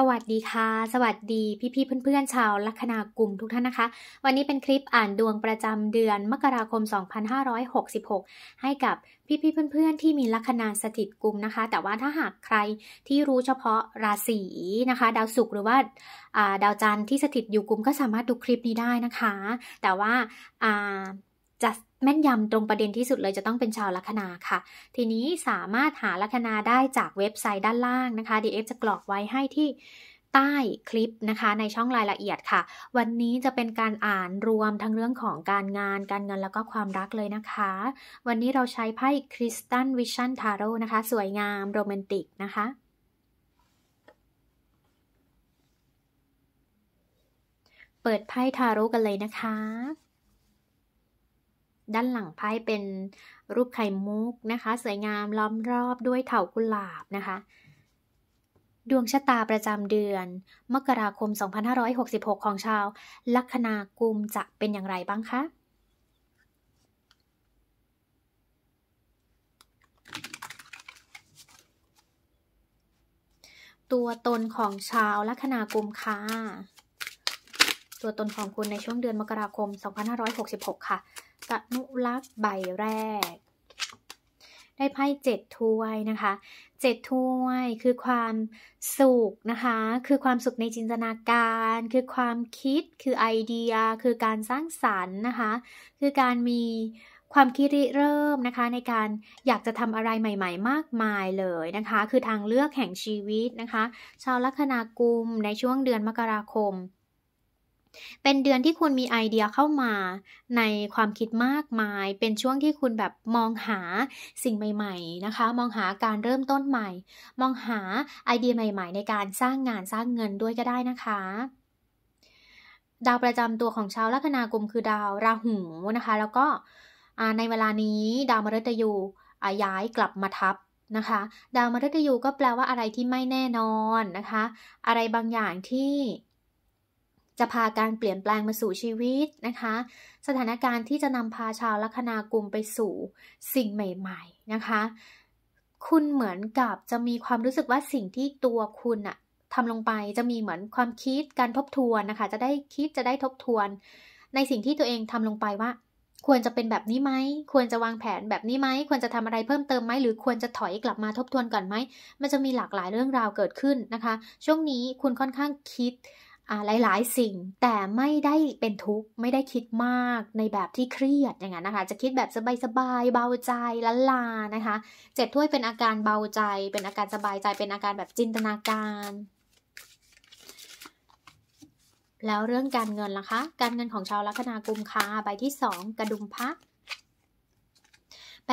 สวัสดีค่ะสวัสดีพี่พี่เพื่อนๆ ชาวลัคนากลุ่มทุกท่านนะคะ วันนี้เป็นคลิปอ่านดวงประจำเดือนมกราคม 2566 ให้กับพี่พี่เพื่อนๆ ที่มีลัคนาสถิตกลุ่มนะคะ แต่ว่าถ้าหากใครที่รู้เฉพาะราศีนะคะ ดาวศุกร์หรือว่าดาวจันทร์ที่สถิตอยู่กลุ่มก็สามารถดูคลิปนี้ได้นะคะ แต่ว่าจะแม่นยำตรงประเด็นที่สุดเลยจะต้องเป็นชาวลัคนาค่ะ ทีนี้สามารถหาลัคนาได้จากเว็บไซต์ด้านล่างนะคะ DF จะกรอกไว้ให้ที่ใต้คลิปนะคะในช่องรายละเอียดค่ะ วันนี้จะเป็นการอ่านรวมทั้งเรื่องของการงานการเงินแล้วก็ความรักเลยนะคะ วันนี้เราใช้ไพ่คริสตันวิชั่นทาโร่นะคะ สวยงามโรแมนติกนะคะ เปิดไพ่ทาโร่กันเลยนะคะด้านหลังไพ่เป็นรูปไข่มุกนะคะ สวยงามล้อมรอบด้วยเถากุหลาบนะคะ ดวงชะตาประจำเดือน มกราคม 2566 ของชาว ลัคนากุมจะเป็นอย่างไรบ้างคะ ตัวตนของชาวลัคนากุมค่ะ ตัวตนของคุณในช่วงเดือนมกราคม 2566 ค่ะกนุลักษ์ใบแรก ได้ไพ่เจ็ดถ้วยนะคะเจ็ดถ้วยคือความสุขนะคะคือความสุขในจินตนาการ คือความคิดคือไอเดียคือการสร้างสารรค์นะคะคือการมีความคิดริเริ่มนะคะ ในการอยากจะทำอะไรใหม่ ๆ มากมายเลยนะคะ คือทางเลือกแห่งชีวิตนะคะ ชาวลัคนากุม ในช่วงเดือนมกราคมเป็นเดือนที่คุณมีไอเดียเข้ามาในความคิดมากมาย เป็นช่วงที่คุณแบบมองหาสิ่งใหม่ ๆนะคะ มองหาการเริ่มต้นใหม่ มองหาไอเดียใหม่ๆ ในการสร้างงานสร้างเงินด้วยก็ได้นะคะ ดาวประจำตัวของชาวลัคนากุมคือดาวราหูนะคะ แล้วก็ในเวลานี้ ดาวมฤตยูย้ายกลับมาทับนะคะ ดาวมฤตยูก็แปลว่าอะไรที่ไม่แน่นอนนะคะ อะไรบางอย่างที่จะพาการเปลี่ยนแปลงมาสู่ชีวิตนะคะ สถานการณ์ที่จะนำพาชาวลัคนากุมไปสู่สิ่งใหม่ ๆนะคะ คุณเหมือนกับจะมีความรู้สึกว่าสิ่งที่ตัวคุณอะทำลงไปจะมีเหมือนความคิดการทบทวนนะคะ จะได้คิดจะได้ทบทวน ในสิ่งที่ตัวเองทำลงไปว่า ควรจะเป็นแบบนี้ไหม ควรจะวางแผนแบบนี้ไหม ควรจะทำอะไรเพิ่มเติมไหมหรือควรจะถอยกลับมาทบทวนก่อนไหมมันจะมีหลากหลายเรื่องราวเกิดขึ้นนะคะ ช่วงนี้คุณค่อนข้างคิดหลายๆ สิ่งแต่ไม่ได้เป็นทุกข์ไม่ได้คิดมากในแบบที่เครียดอย่างนั้นนะคะ จะคิดแบบสบายๆเบาใจละลานะคะเจ็ดถ้วยเป็นอาการเบาใจ เป็นอาการสบายใจเป็นอาการแบบจินตนาการ แล้วเรื่องการเงินล่ะคะ การเงินของชาวลัคนากุมคาใบที่สอง กระดุมพัก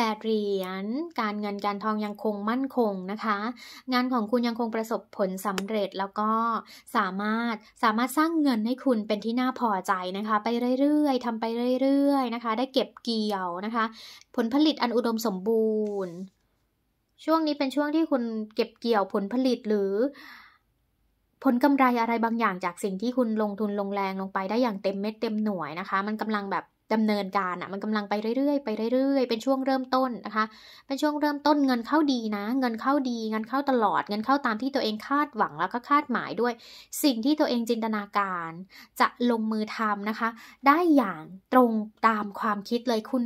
8เหรียญการเงินการทองยังคงมั่นคงนะคะ งานของคุณยังคงประสบผลสำเร็จแล้วก็สามารถสามารถสร้างเงินให้คุณเป็นที่น่าพอใจนะคะไปเรื่อยๆทำไปเรื่อยๆนะคะ ได้เก็บเกี่ยวนะคะ ผลผลิตอันอุดมสมบูรณ์ ช่วงนี้เป็นช่วงที่คุณเก็บเกี่ยวผลผลิตหรือ ผลกำไรอะไรบางอย่างจากสิ่งที่คุณลงทุนลงแรงลงไปได้อย่างเต็มเม็ดเต็มหน่วยนะคะ มันกำลังแบบดำเนินการอะมันกำลังไปเรื่อยๆไปเรื่อยๆเป็นช่วงเริ่มต้นนะคะ เป็นช่วงเริ่มต้นเงินเข้าดีนะ เงินเข้าดีเงินเข้าตลอดเงินเข้าตามที่ตัวเองคาดหวังแล้วก็คาดหมายด้วย สิ่งที่ตัวเองจินตนาการจะลงมือทำนะคะ ได้อย่างตรงตามความคิดเลยคุณ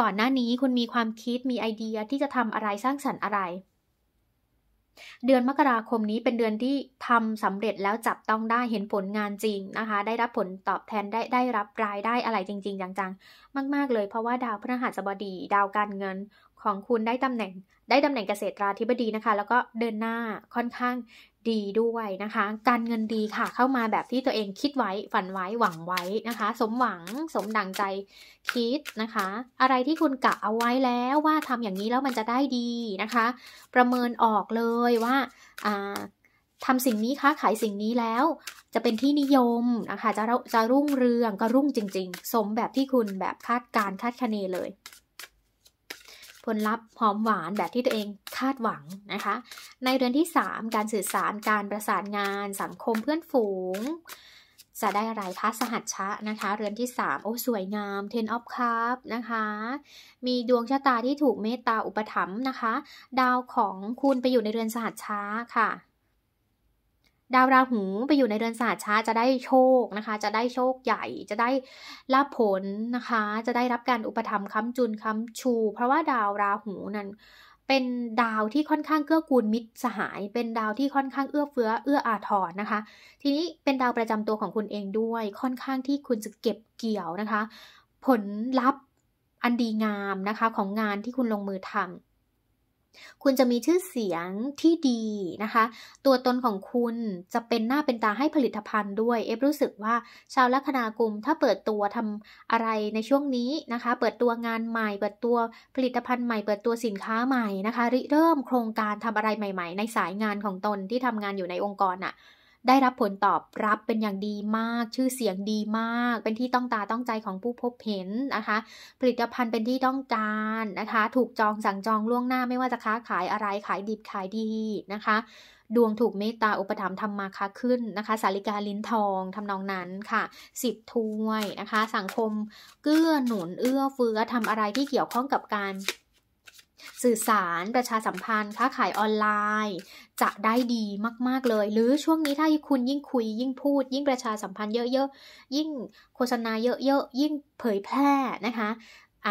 ก่อนหน้านี้คุณมีความคิดมีไอเดียที่จะทำอะไรสร้างสรรค์อะไรเดือนมกราคมนี้เป็นเดือนที่ทำสำเร็จแล้วจับต้องได้เห็นผลงานจริงนะคะ ได้รับผลตอบแทนได้ได้รับรายได้อะไรจริงๆจังๆมากๆ เลยเพราะว่าดาวพฤหัสบดี ดาวการเงินของคุณได้ตำแหน่ง ได้ตำแหน่งเกษตราธิบดีนะคะ แล้วก็เดินหน้าค่อนข้างดีด้วยนะคะ การเงินดีค่ะเข้ามาแบบที่ตัวเองคิดไว้ฝันไว้หวังไว้นะคะ สมหวังสมดังใจคิดนะคะ อะไรที่คุณกะเอาไว้แล้วว่าทำอย่างนี้แล้วมันจะได้ดีนะคะ ประเมินออกเลยว่าทำสิ่งนี้ค้าขายสิ่งนี้แล้ว จะเป็นที่นิยมนะคะ จะจะรุ่งเรืองก็รุ่งจริง ๆ สมแบบที่คุณแบบคาดการคาดคะเนเลยผลลัพธ์หอมหวานแบบที่ตัวเองคาดหวังนะคะ ในเดือนที่ 3 การสื่อสาร การประสานงาน สังคมเพื่อนฝูง จะได้อะไรคะสหัชชะนะคะ เรือนที่3โอ้ สวยงาม Ten of Cup นะคะ มีดวงชะตาที่ถูกเมตตาอุปถัมภ์นะคะ ดาวของคุณไปอยู่ในเรือนสหัชชะค่ะดาวราหูไปอยู่ในเดือนศาสตร์ช้าจะได้โชคนะคะ จะได้โชคใหญ่จะได้รับผลนะคะจะได้รับการอุปถัมภ์ค้ำจุนค้ำชู เพราะว่าดาวราหูนั้น เป็นดาวที่ค่อนข้างเกื้อกูลมิตรสหาย เป็นดาวที่ค่อนข้างเอื้อเฟื้อเอื้ออาทรนะคะ ทีนี้เป็นดาวประจำตัวของคุณเองด้วยค่อนข้างที่คุณจะเก็บเกี่ยวนะคะ ผลลัพธ์อันดีงามนะคะของงานที่คุณลงมือทำคุณจะมีชื่อเสียงที่ดีนะคะ ตัวตนของคุณจะเป็นหน้าเป็นตาให้ผลิตภัณฑ์ด้วย เอฟรู้สึกว่าชาวลัคนากุมถ้าเปิดตัวทำอะไรในช่วงนี้นะคะ เปิดตัวงานใหม่ เปิดตัวผลิตภัณฑ์ใหม่ เปิดตัวสินค้าใหม่นะคะ ริเริ่มโครงการทำอะไรใหม่ ๆ ในสายงานของตนที่ทำงานอยู่ในองค์กรอะ่ะได้รับผลตอบรับเป็นอย่างดีมาก ชื่อเสียงดีมาก เป็นที่ต้องตาต้องใจของผู้พบเห็นนะคะ ผลิตภัณฑ์เป็นที่ต้องการนะคะ ถูกจองสั่งจองล่วงหน้าไม่ว่าจะค้าขายอะไรขายดิบขายดีนะคะ ดวงถูกเมตตาอุปถัมภ์ทำมาค้าขึ้นนะคะ สาริกาลิ้นทองทำนองนั้นค่ะ สิบถ้วยนะคะ สังคมเกื้อหนุนเอื้อเฟื้อทำอะไรที่เกี่ยวข้องกับการสื่อสารประชาสัมพันธ์ค้าขายออนไลน์ จะได้ดีมาก ๆ เลยหรือช่วงนี้ถ้าคุณยิ่งคุยยิ่งพูด ยิ่งประชาสัมพันธ์เยอะ ๆ ยิ่งโฆษณาเยอะ ๆ ยิ่งเผยแพร่นะคะอ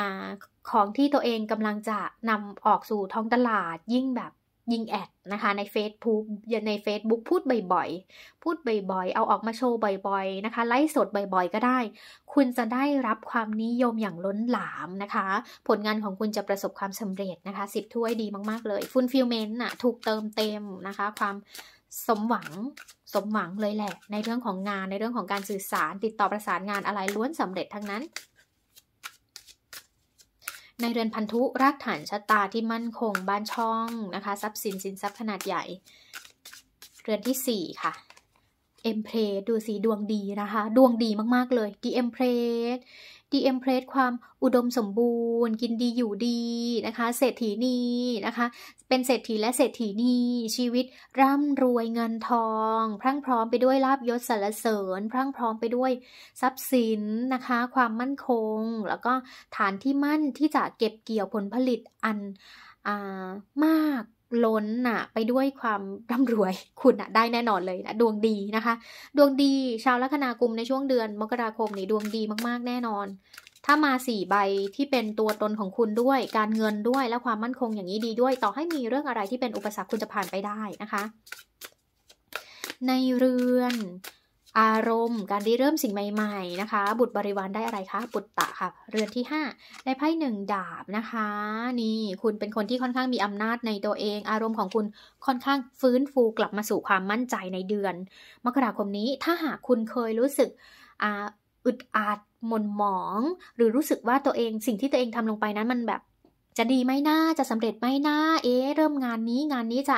ของที่ตัวเองกำลังจะนำออกสู่ท้องตลาดยิ่งแบบยิงแอดนะคะใน Facebook ใน Facebook พูดบ่อยๆพูดบ่อยๆเอาออกมาโชว์บ่อยๆนะคะไลฟ์สดบ่อยๆก็ได้ คุณจะได้รับความนิยมอย่างล้นหลามนะคะผลงานของคุณจะประสบความสำเร็จนะคะสิบถ้วยดีมาก ๆเลยฟุลฟิลเมนต์น่ะถูกเติมเต็มนะคะความสมหวังสมหวังเลยแหละ ในเรื่องของงานในเรื่องของการสื่อสารติดต่อประสานงานอะไรล้วนสำเร็จทั้งนั้นในเรือนพันธุ รากฐานชะตาที่มั่นคงบ้านช่องนะคะ ทรัพย์สินสินทรัพย์ขนาดใหญ่ เรือนที่ 4 ค่ะ เอ็มเพสดูสีดวงดีนะคะ ดวงดีมากๆเลยกีเอ็มเพสดีเอ็มเพรสความอุดมสมบูรณ์ กินดีอยู่ดีนะคะ เศรษฐีนีนะคะ เป็นเศรษฐีและเศรษฐีนีชีวิตร่ำรวยเงินทอง พรั่งพร้อมไปด้วยลาบยศสรรเสริญพรั่งพร้อมไปด้วยทรัพย์สินนะคะ ความมั่นคง แล้วก็ฐานที่มั่นที่จะเก็บเกี่ยวผลผลิตอันมากล้นอะไปด้วยความร่ำรวยคุณอะได้แน่นอนเลยนะดวงดีนะคะ ดวงดี ชาวลัคนากุมในช่วงเดือนมกราคมนี่ดวงดีมาก ๆ แน่นอน ถ้ามาสี่ใบที่เป็นตัวตนของคุณด้วย การเงินด้วยและความมั่นคงอย่างนี้ดีด้วย ต่อให้มีเรื่องอะไรที่เป็นอุปสรรคคุณจะผ่านไปได้นะคะ ในเรือนอารมณ์การริเริ่มสิ่งใหม่ ๆ นะคะบุตรบริวารได้อะไรคะบุตรตะค่ะ เรือนที่5ในไพ่หนึ่งดาบนะคะ นี่ คุณเป็นคนที่ค่อนข้างมีอำนาจในตัวเอง อารมณ์ของคุณค่อนข้างฟื้นฟูกลับมาสู่ความมั่นใจในเดือนมกราคมนี้ถ้าหากคุณเคยรู้สึกอึดอัดหม่นหมอง หรือรู้สึกว่าตัวเองสิ่งที่ตัวเองทำลงไปนั้นมันแบบ จะดีไหมนะจะสำเร็จไหมนะเอ๊เริ่มงานนี้ งานนี้จะ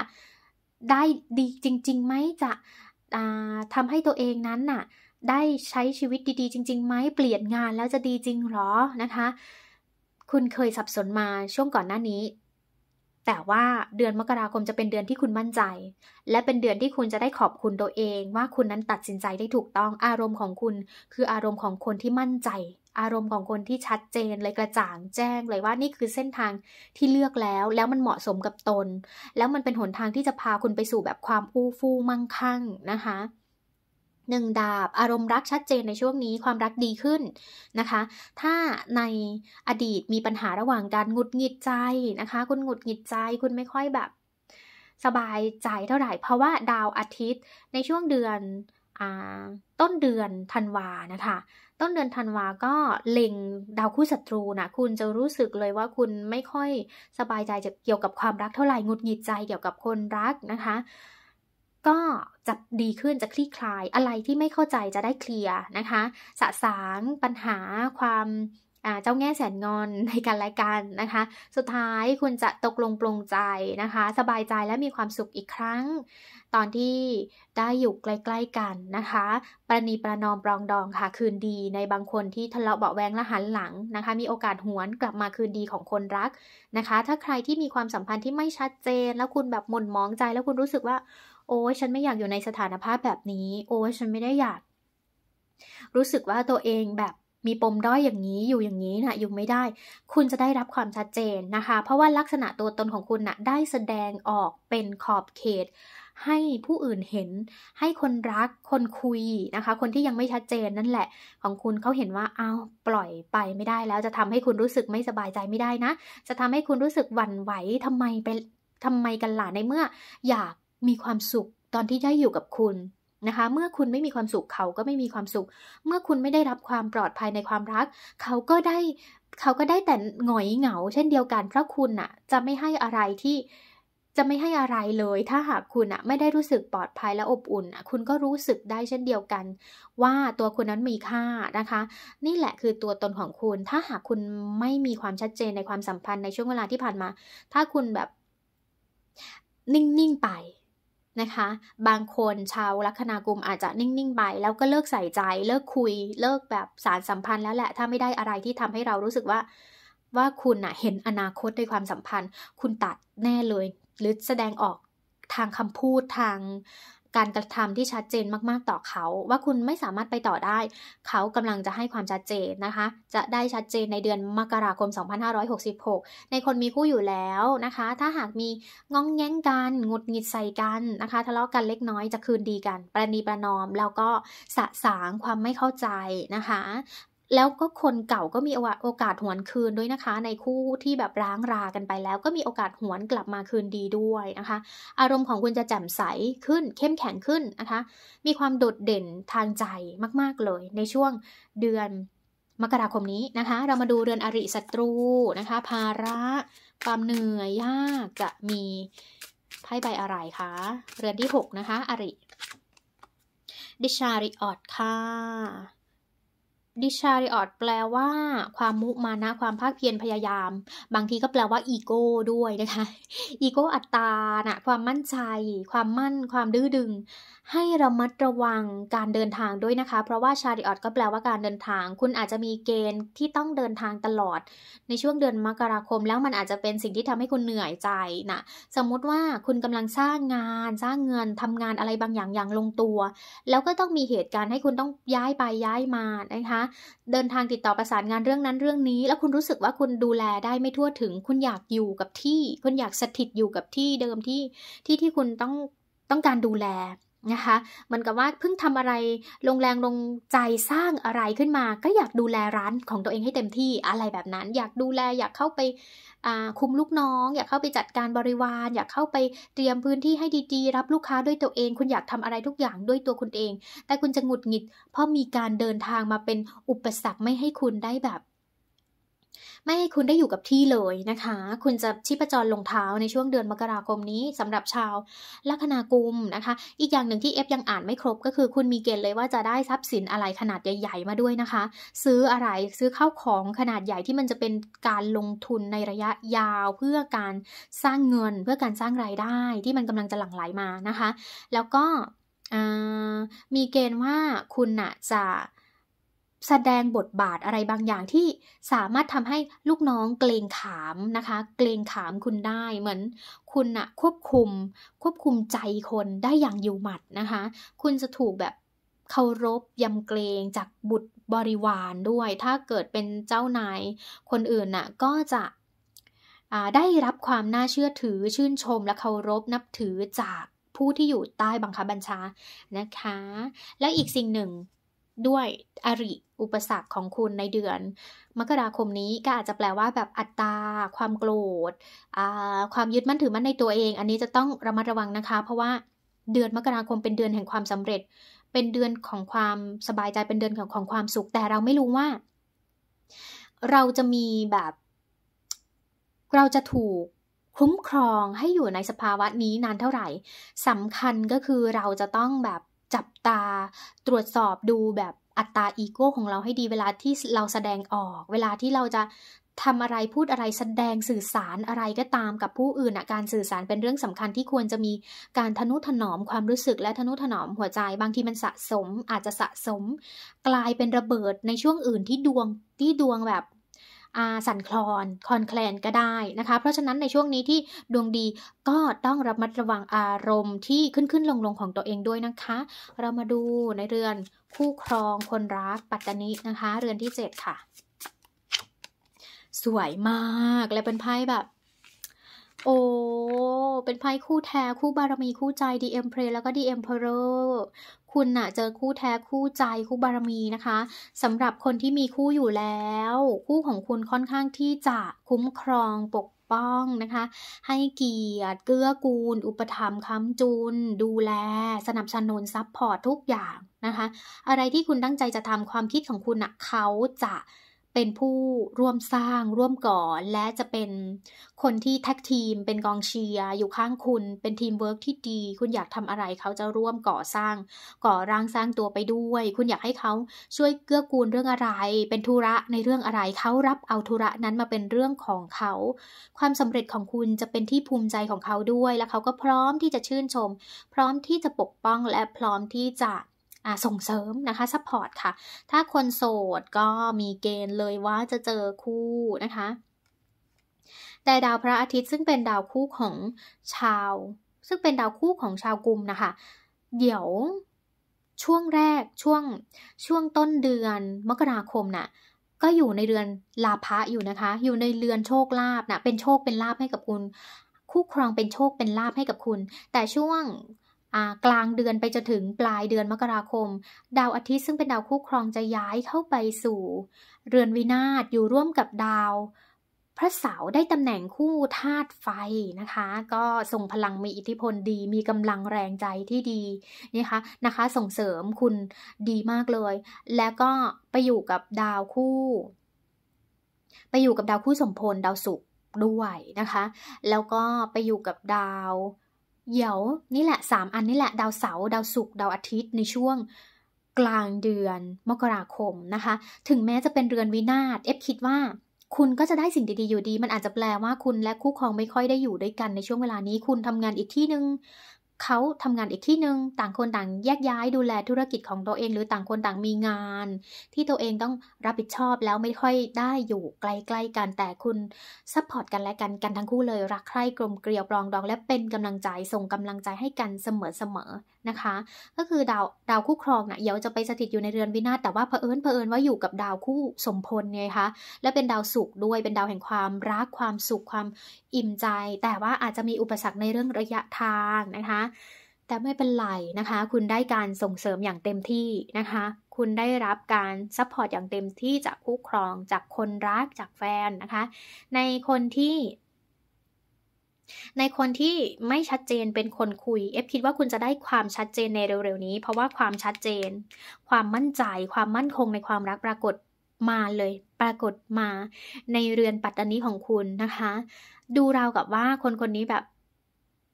ได้ดีจริงๆไหมจะทำให้ตัวเองนั้นน่ะได้ใช้ชีวิตดี ๆ จริงๆไหมเปลี่ยนงานแล้วจะดีจริงหรอนะคะคุณเคยสับสนมาช่วงก่อนหน้านี้ แต่ว่าเดือนมกราคมจะเป็นเดือนที่คุณมั่นใจ และเป็นเดือนที่คุณจะได้ขอบคุณตัวเอง ว่าคุณนั้นตัดสินใจได้ถูกต้องอารมณ์ของคุณ คืออารมณ์ของคนที่มั่นใจอารมณ์ของคนที่ชัดเจนเลยกระจ่างแจ้งเลยว่านี่คือเส้นทางที่เลือกแล้วแล้วมันเหมาะสมกับตน แล้วมันเป็นหนทางที่จะพาคุณไปสู่แบบความอู้ฟู่มั่งคั่งนะคะหนึ่งดาบอารมณ์รักชัดเจนในช่วงนี้ความรักดีขึ้นนะคะ ถ้าในอดีตมีปัญหาระหว่างการหงุดหงิดใจนะคะ คุณหงุดหงิดใจคุณไม่ค่อยแบบ สบายใจเท่าไหร่เพราะว่าดาวอาทิตย์ในช่วงเดือนต้นเดือนธันวานะคะต้นเดือนธันวาก็เล็งดาวคู่ศัตรูนะคุณจะรู้สึกเลยว่าคุณไม่ค่อยสบายใจเกี่ยวกับความรักเท่าไหร่งุดหงิดใจเกี่ยวกับคนรักนะคะ ก็จะดีขึ้นจะคลี่คลายอะไรที่ไม่เข้าใจจะได้เคลียร์นะคะ สะสางปัญหาความเจ้าแง่แสนงอนในการรายการนะคะ สุดท้ายคุณจะตกลงปลงใจนะคะ สบายใจและมีความสุขอีกครั้ง ตอนที่ได้อยู่ใกล้ๆกันนะคะ ประนีประนอมปรองดองค่ะ คืนดีในบางคนที่ทะเลาะเบาแวงและหันหลังนะคะ มีโอกาสหวนกลับมาคืนดีของคนรักนะคะ ถ้าใครที่มีความสัมพันธ์ที่ไม่ชัดเจน แล้วคุณแบบหม่นมองใจแล้วคุณรู้สึกว่า โอ้ฉันไม่อยากอยู่ในสถานภาพแบบนี้โอ้ฉันไม่ได้อยาก รู้สึกว่าตัวเองแบบมีปมด้อยอย่างนี้อยู่อย่างนี้นะอยู่ไม่ได้ คุณจะได้รับความชัดเจนนะคะ เพราะว่าลักษณะตัวตนของคุณนะได้แสดงออกเป็นขอบเขต ให้ผู้อื่นเห็น ให้คนรักคนคุยนะคะ คนที่ยังไม่ชัดเจนนั่นแหละ ของคุณเขาเห็นว่าเอาปล่อยไปไม่ได้แล้วจะทำให้คุณรู้สึกไม่สบายใจไม่ได้นะ จะทำให้คุณรู้สึกหวั่นไหวทำไมไปทำไมกันหล่ะในเมื่ออยากมีความสุขตอนที่ได้อยู่กับคุณนะคะเมื่อคุณไม่มีความสุขเขาก็ไม่มีความสุข เมื่อคุณไม่ได้รับความปลอดภัยในความรัก เขาก็ได้เขาก็ได้แต่หงอยเหงา เช่นเดียวกันเพราะคุณน่ะจะไม่ให้อะไรที่จะไม่ให้อะไรเลย ถ้าหากคุณอะไม่ได้รู้สึกปลอดภัยและอบอุ่นอะคุณก็รู้สึกได้เช่นเดียวกัน ว่าตัวคุณนั้นมีค่านะคะนี่แหละคือตัวตนของคุณถ้าหากคุณไม่มีความชัดเจนในความสัมพันธ์ในช่วงเวลาที่ผ่านมา ถ้าคุณแบบนิ่งๆไปนะคะ บางคนชาวลัคนากุมอาจจะนิ่งๆไปแล้วก็เลิกใส่ใจเลิกคุย เลิกแบบสารสัมพันธ์แล้วแหละ ถ้าไม่ได้อะไรที่ทำให้เรารู้สึกว่าว่าคุณนะ่ะเห็นอนาคตในความสัมพันธ์ คุณตัดแน่เลย หรือแสดงออกทางคำพูดทางการกระทำที่ชัดเจนมาก ๆต่อเขา ว่าคุณไม่สามารถไปต่อได้ เขากำลังจะให้ความชัดเจนนะคะ จะได้ชัดเจนในเดือนมกราคม 2566 ในคนมีคู่อยู่แล้วนะคะ ถ้าหากมีงองแง้งกัน งุดหงิดใส่กันนะคะทะเลาะกันเล็กน้อยจะคืนดีกัน ประนีประนอม แล้วก็สะสางความไม่เข้าใจนะคะแล้วก็คนเก่าก็มีโอกาสหวนคืนด้วยนะคะ ในคู่ที่แบบร้างรากันไปแล้วก็มีโอกาสหวนกลับมาคืนดีด้วยนะคะ อารมณ์ของคุณจะแจ่มใสขึ้น เข้มแข็งขึ้นนะคะ มีความโดดเด่นทางใจมากๆเลยในช่วงเดือนมกราคมนี้นะคะ เรามาดูเรือนอริศัตรูนะคะ ภาระ ความเหนื่อยยากจะมีไพ่ใบอะไรคะ เรือนที่ 6 นะคะอริ ดิชาริออดค่ะดิชาริออตแปลว่าความมุมานะ ความภาคเพียรพยายาม บางทีก็แปลว่าอีโก้ด้วยนะคะ อีโก้อัตตานะความมั่นใจ ความมั่น ความดื้อดึงให้ระมัดระวังการเดินทางด้วยนะคะ เพราะว่าชาริออตก็แปลว่าการเดินทาง คุณอาจจะมีเกณฑ์ที่ต้องเดินทางตลอดในช่วงเดือนมกราคม แล้วมันอาจจะเป็นสิ่งที่ทำให้คุณเหนื่อยใจนะสมมุติว่าคุณกำลังสร้างงาน สร้างเงิน ทำงานอะไรบางอย่างอย่างลงตัว แล้วก็ต้องมีเหตุการณ์ให้คุณต้องย้ายไปย้ายมา นะคะ เดินทางติดต่อประสานงานเรื่องนั้นเรื่องนี้ แล้วคุณรู้สึกว่าคุณดูแลได้ไม่ทั่วถึง คุณอยากอยู่กับที่ คุณอยากสถิตอยู่กับที่เดิมที่ที่ที่คุณต้องต้องการดูแลนะคะมันกับว่าเพิ่งทำอะไรลงแรงลงใจสร้างอะไรขึ้นมา ก็อยากดูแลร้านของตัวเองให้เต็มที่อะไรแบบนั้น อยากดูแลอยากเข้าไปคุมลูกน้องอยากเข้าไปจัดการบริวารอยากเข้าไปเตรียมพื้นที่ให้ดีๆ รับลูกค้าด้วยตัวเองคุณอยากทำอะไรทุกอย่างด้วยตัวคุณเอง แต่คุณจะหงุดหงิด เพราะมีการเดินทางมาเป็นอุปสรรคไม่ให้คุณได้แบบไม่ให้คุณได้อยู่กับที่เลยนะคะ คุณจะชีพจรลงเท้าในช่วงเดือนมกราคมนี้สำหรับชาว ลัคนากุมนะคะ อีกอย่างหนึ่งที่เอฟยังอ่านไม่ครบ ก็คือคุณมีเกณฑ์เลยว่าจะได้ทรัพย์สินอะไรขนาดใหญ่ ๆ มาด้วยนะคะ ซื้ออะไรซื้อข้าวของขนาดใหญ่ที่มันจะเป็นการลงทุนในระยะยาว เพื่อการสร้างเงินเพื่อการสร้างรายได้ที่มันกำลังจะหลั่งไหลมานะคะ แล้วก็มีเกณฑ์ว่าคุณน่ะจะแสดงบทบาทอะไรบางอย่างที่สามารถทำให้ลูกน้องเกรงขามนะคะ เกรงขามคุณได้เหมือน คุณอะควบคุมควบคุมใจคนได้อย่างอยู่หมัดนะคะ คุณจะถูกแบบเคารพยำเกรงจากบุตรบริวารด้วย ถ้าเกิดเป็นเจ้านายคนอื่นน่ะก็จะได้รับความน่าเชื่อถือชื่นชมและเคารพนับถือจากผู้ที่อยู่ใต้บังคับบัญชานะคะ แล้วอีกสิ่งหนึ่งด้วยอริ อุปสรรคของคุณในเดือน มกราคมนี้ ก็อาจจะแปลว่าแบบอัตราความโกรธความยึดมั่นถือมั่นในตัวเอง อันนี้จะต้องระมัดระวังนะคะ เพราะว่า เดือนมกราคมเป็นเดือนแห่งความสำเร็จ เป็นเดือนของความสบายใจเป็นเดือนของของความสุข แต่เราไม่รู้ว่า เราจะมีแบบ เราจะถูกคุ้มครองให้อยู่ในสภาวะนี้นานเท่าไหร่สำคัญก็คือเราจะต้องแบบจับตา ตรวจสอบดูแบบอัตราอีโก้ของเราให้ดีเวลาที่เราแสดงออก เวลาที่เราจะทำอะไรพูดอะไรแสดงสื่อสารอะไรก็ตามกับผู้อื่นอะการสื่อสารเป็นเรื่องสำคัญที่ควรจะมีการทนุถนอมความรู้สึก และทนุถนอมหัวใจบางทีมันสะสม อาจจะสะสม กลายเป็นระเบิดในช่วงอื่นที่ดวงที่ดวงแบบสั่นคลอนคอนแคลนก็ได้นะคะ เพราะฉะนั้นในช่วงนี้ที่ดวงดีก็ต้องระมัดระวังอารมณ์ที่ขึ้นขึ้นลงลงของตัวเองด้วยนะคะ เรามาดูในเรือนคู่ครองคนรักปัตตานีนะคะ เรือนที่7ค่ะ สวยมากและเป็นไพ่แบบโอ้เป็นไพ่คู่แท้คู่บารมีคู่ใจ The e m p e r o แล้วก็เอ็ม m p อ r o r คุณนะ่ะเจอคู่แท้คู่ใจคู่บารมีนะคะ สำหรับคนที่มีคู่อยู่แล้ว คู่ของคุณค่อนข้างที่จะคุ้มครองปกป้องนะคะ ให้เกียรติเกื้อกูล อุปถัมภ์ค้ำจุน ดูแลสนับสนุนซัพพอร์ตทุกอย่างนะคะ อะไรที่คุณตั้งใจจะทำความคิดของคุณนะเขาจะเป็นผู้ร่วมสร้างร่วมก่อและจะเป็นคนที่แท็กทีมเป็นกองเชียร์อยู่ข้างคุณ เป็นทีมเวิร์กที่ดี คุณอยากทำอะไรเขาจะร่วมก่อสร้าง ก่อร่างสร้างตัวไปด้วย คุณอยากให้เขาช่วยเกื้อกูลเรื่องอะไร เป็นธุระในเรื่องอะไร เขารับเอาธุระนั้นมาเป็นเรื่องของเขา ความสำเร็จของคุณจะเป็นที่ภูมิใจของเขาด้วย และเขาก็พร้อมที่จะชื่นชม พร้อมที่จะปกป้องและพร้อมที่จะส่งเสริมนะคะซัพพอร์ตค่ะ ถ้าคนโสดก็มีเกณฑ์เลยว่าจะเจอคู่นะคะ แต่ดาวพระอาทิตย์ซึ่งเป็นดาวคู่ของชาว ซึ่งเป็นดาวคู่ของชาวกลุ่มนะคะ เดี๋ยวช่วงแรกช่วงช่วงต้นเดือนมกราคมนะ่ะก็อยู่ในเรือนลาภะอยู่นะคะ อยู่ในเรือนโชคลาภนะเป็นโชคเป็นลาภให้กับคุณ คู่ครองเป็นโชคเป็นลาภให้กับคุณ แต่ช่วงกลางเดือนไปจนถึงปลายเดือนมกราคม ดาวอาทิตย์ซึ่งเป็นดาวคู่ ครองจะย้ายเข้าไปสู่ เรือนวินาศอยู่ร่วมกับดาว พระเสาร์ได้ตำแหน่งคู่ธาตุไฟนะคะ ก็ส่งพลังมีอิทธิพลดี มีกำลังแรงใจที่ดีนะคะนะคะ ส่งเสริมคุณดีมากเลย แล้วก็ไปอยู่กับดาวคู่ ไปอยู่กับดาวคู่สมพลดาวศุกร์ด้วยนะคะแล้วก็ไปอยู่กับดาวเดี๋ยวนี่แหละสามอันนี่แหละ ดาวเสาร์ดาวศุกร์ดาวอาทิตย์ในช่วงกลางเดือน มกราคมนะคะ ถึงแม้จะเป็นเรือนวินาศ เอฟคิดว่า คุณก็จะได้สิ่งดี ๆ อยู่ดี มันอาจจะแปลว่าคุณและคู่ครองไม่ค่อยได้อยู่ด้วยกันในช่วงเวลานี้คุณทำงานอีกที่หนึ่งเขาทำงานอีกที่หนึ่งต่างคนต่างแยกย้ายดูแลธุรกิจของตัวเอง หรือต่างคนต่างมีงานที่ตัวเองต้องรับผิดชอบแล้วไม่ค่อยได้อยู่ใกล้ๆกัน แต่คุณซัพพอร์ตกันและกันกันทั้งคู่เลย รักใคร่กลมเกลียวปลองดอง และเป็นกำลังใจส่งกำลังใจให้กันเสมอๆนะคะก็คือดาว ดาวคู่ครองนะ่ะเดี๋ยวจะไปสถิตอยู่ในเรือนวินาศแต่ว่าเผอิญเผอิญว่าอยู่กับดาวคู่สมพลไงคะและเป็นดาวสุขด้วยเป็นดาวแห่งความรักความสุขความอิ่มใจ แต่ว่าอาจจะมีอุปสรรคในเรื่องระยะทางนะคะ แต่ไม่เป็นไรนะคะคุณได้การส่งเสริมอย่างเต็มที่นะคะคุณได้รับการซัพพอร์ตอย่างเต็มที่จากคู่ครอง จากคนรักจากแฟนนะคะ ในคนที่ในคนที่ไม่ชัดเจนเป็นคนคุย เอฟคิดว่าคุณจะได้ความชัดเจน ในเร็วๆนี้ เพราะว่าความชัดเจน ความมั่นใจความมั่นคงในความรักปรากฏมาเลย ปรากฏมา ในเรือนปัตตานีของคุณนะคะ ดูราวกับว่าคนคนนี้แบบ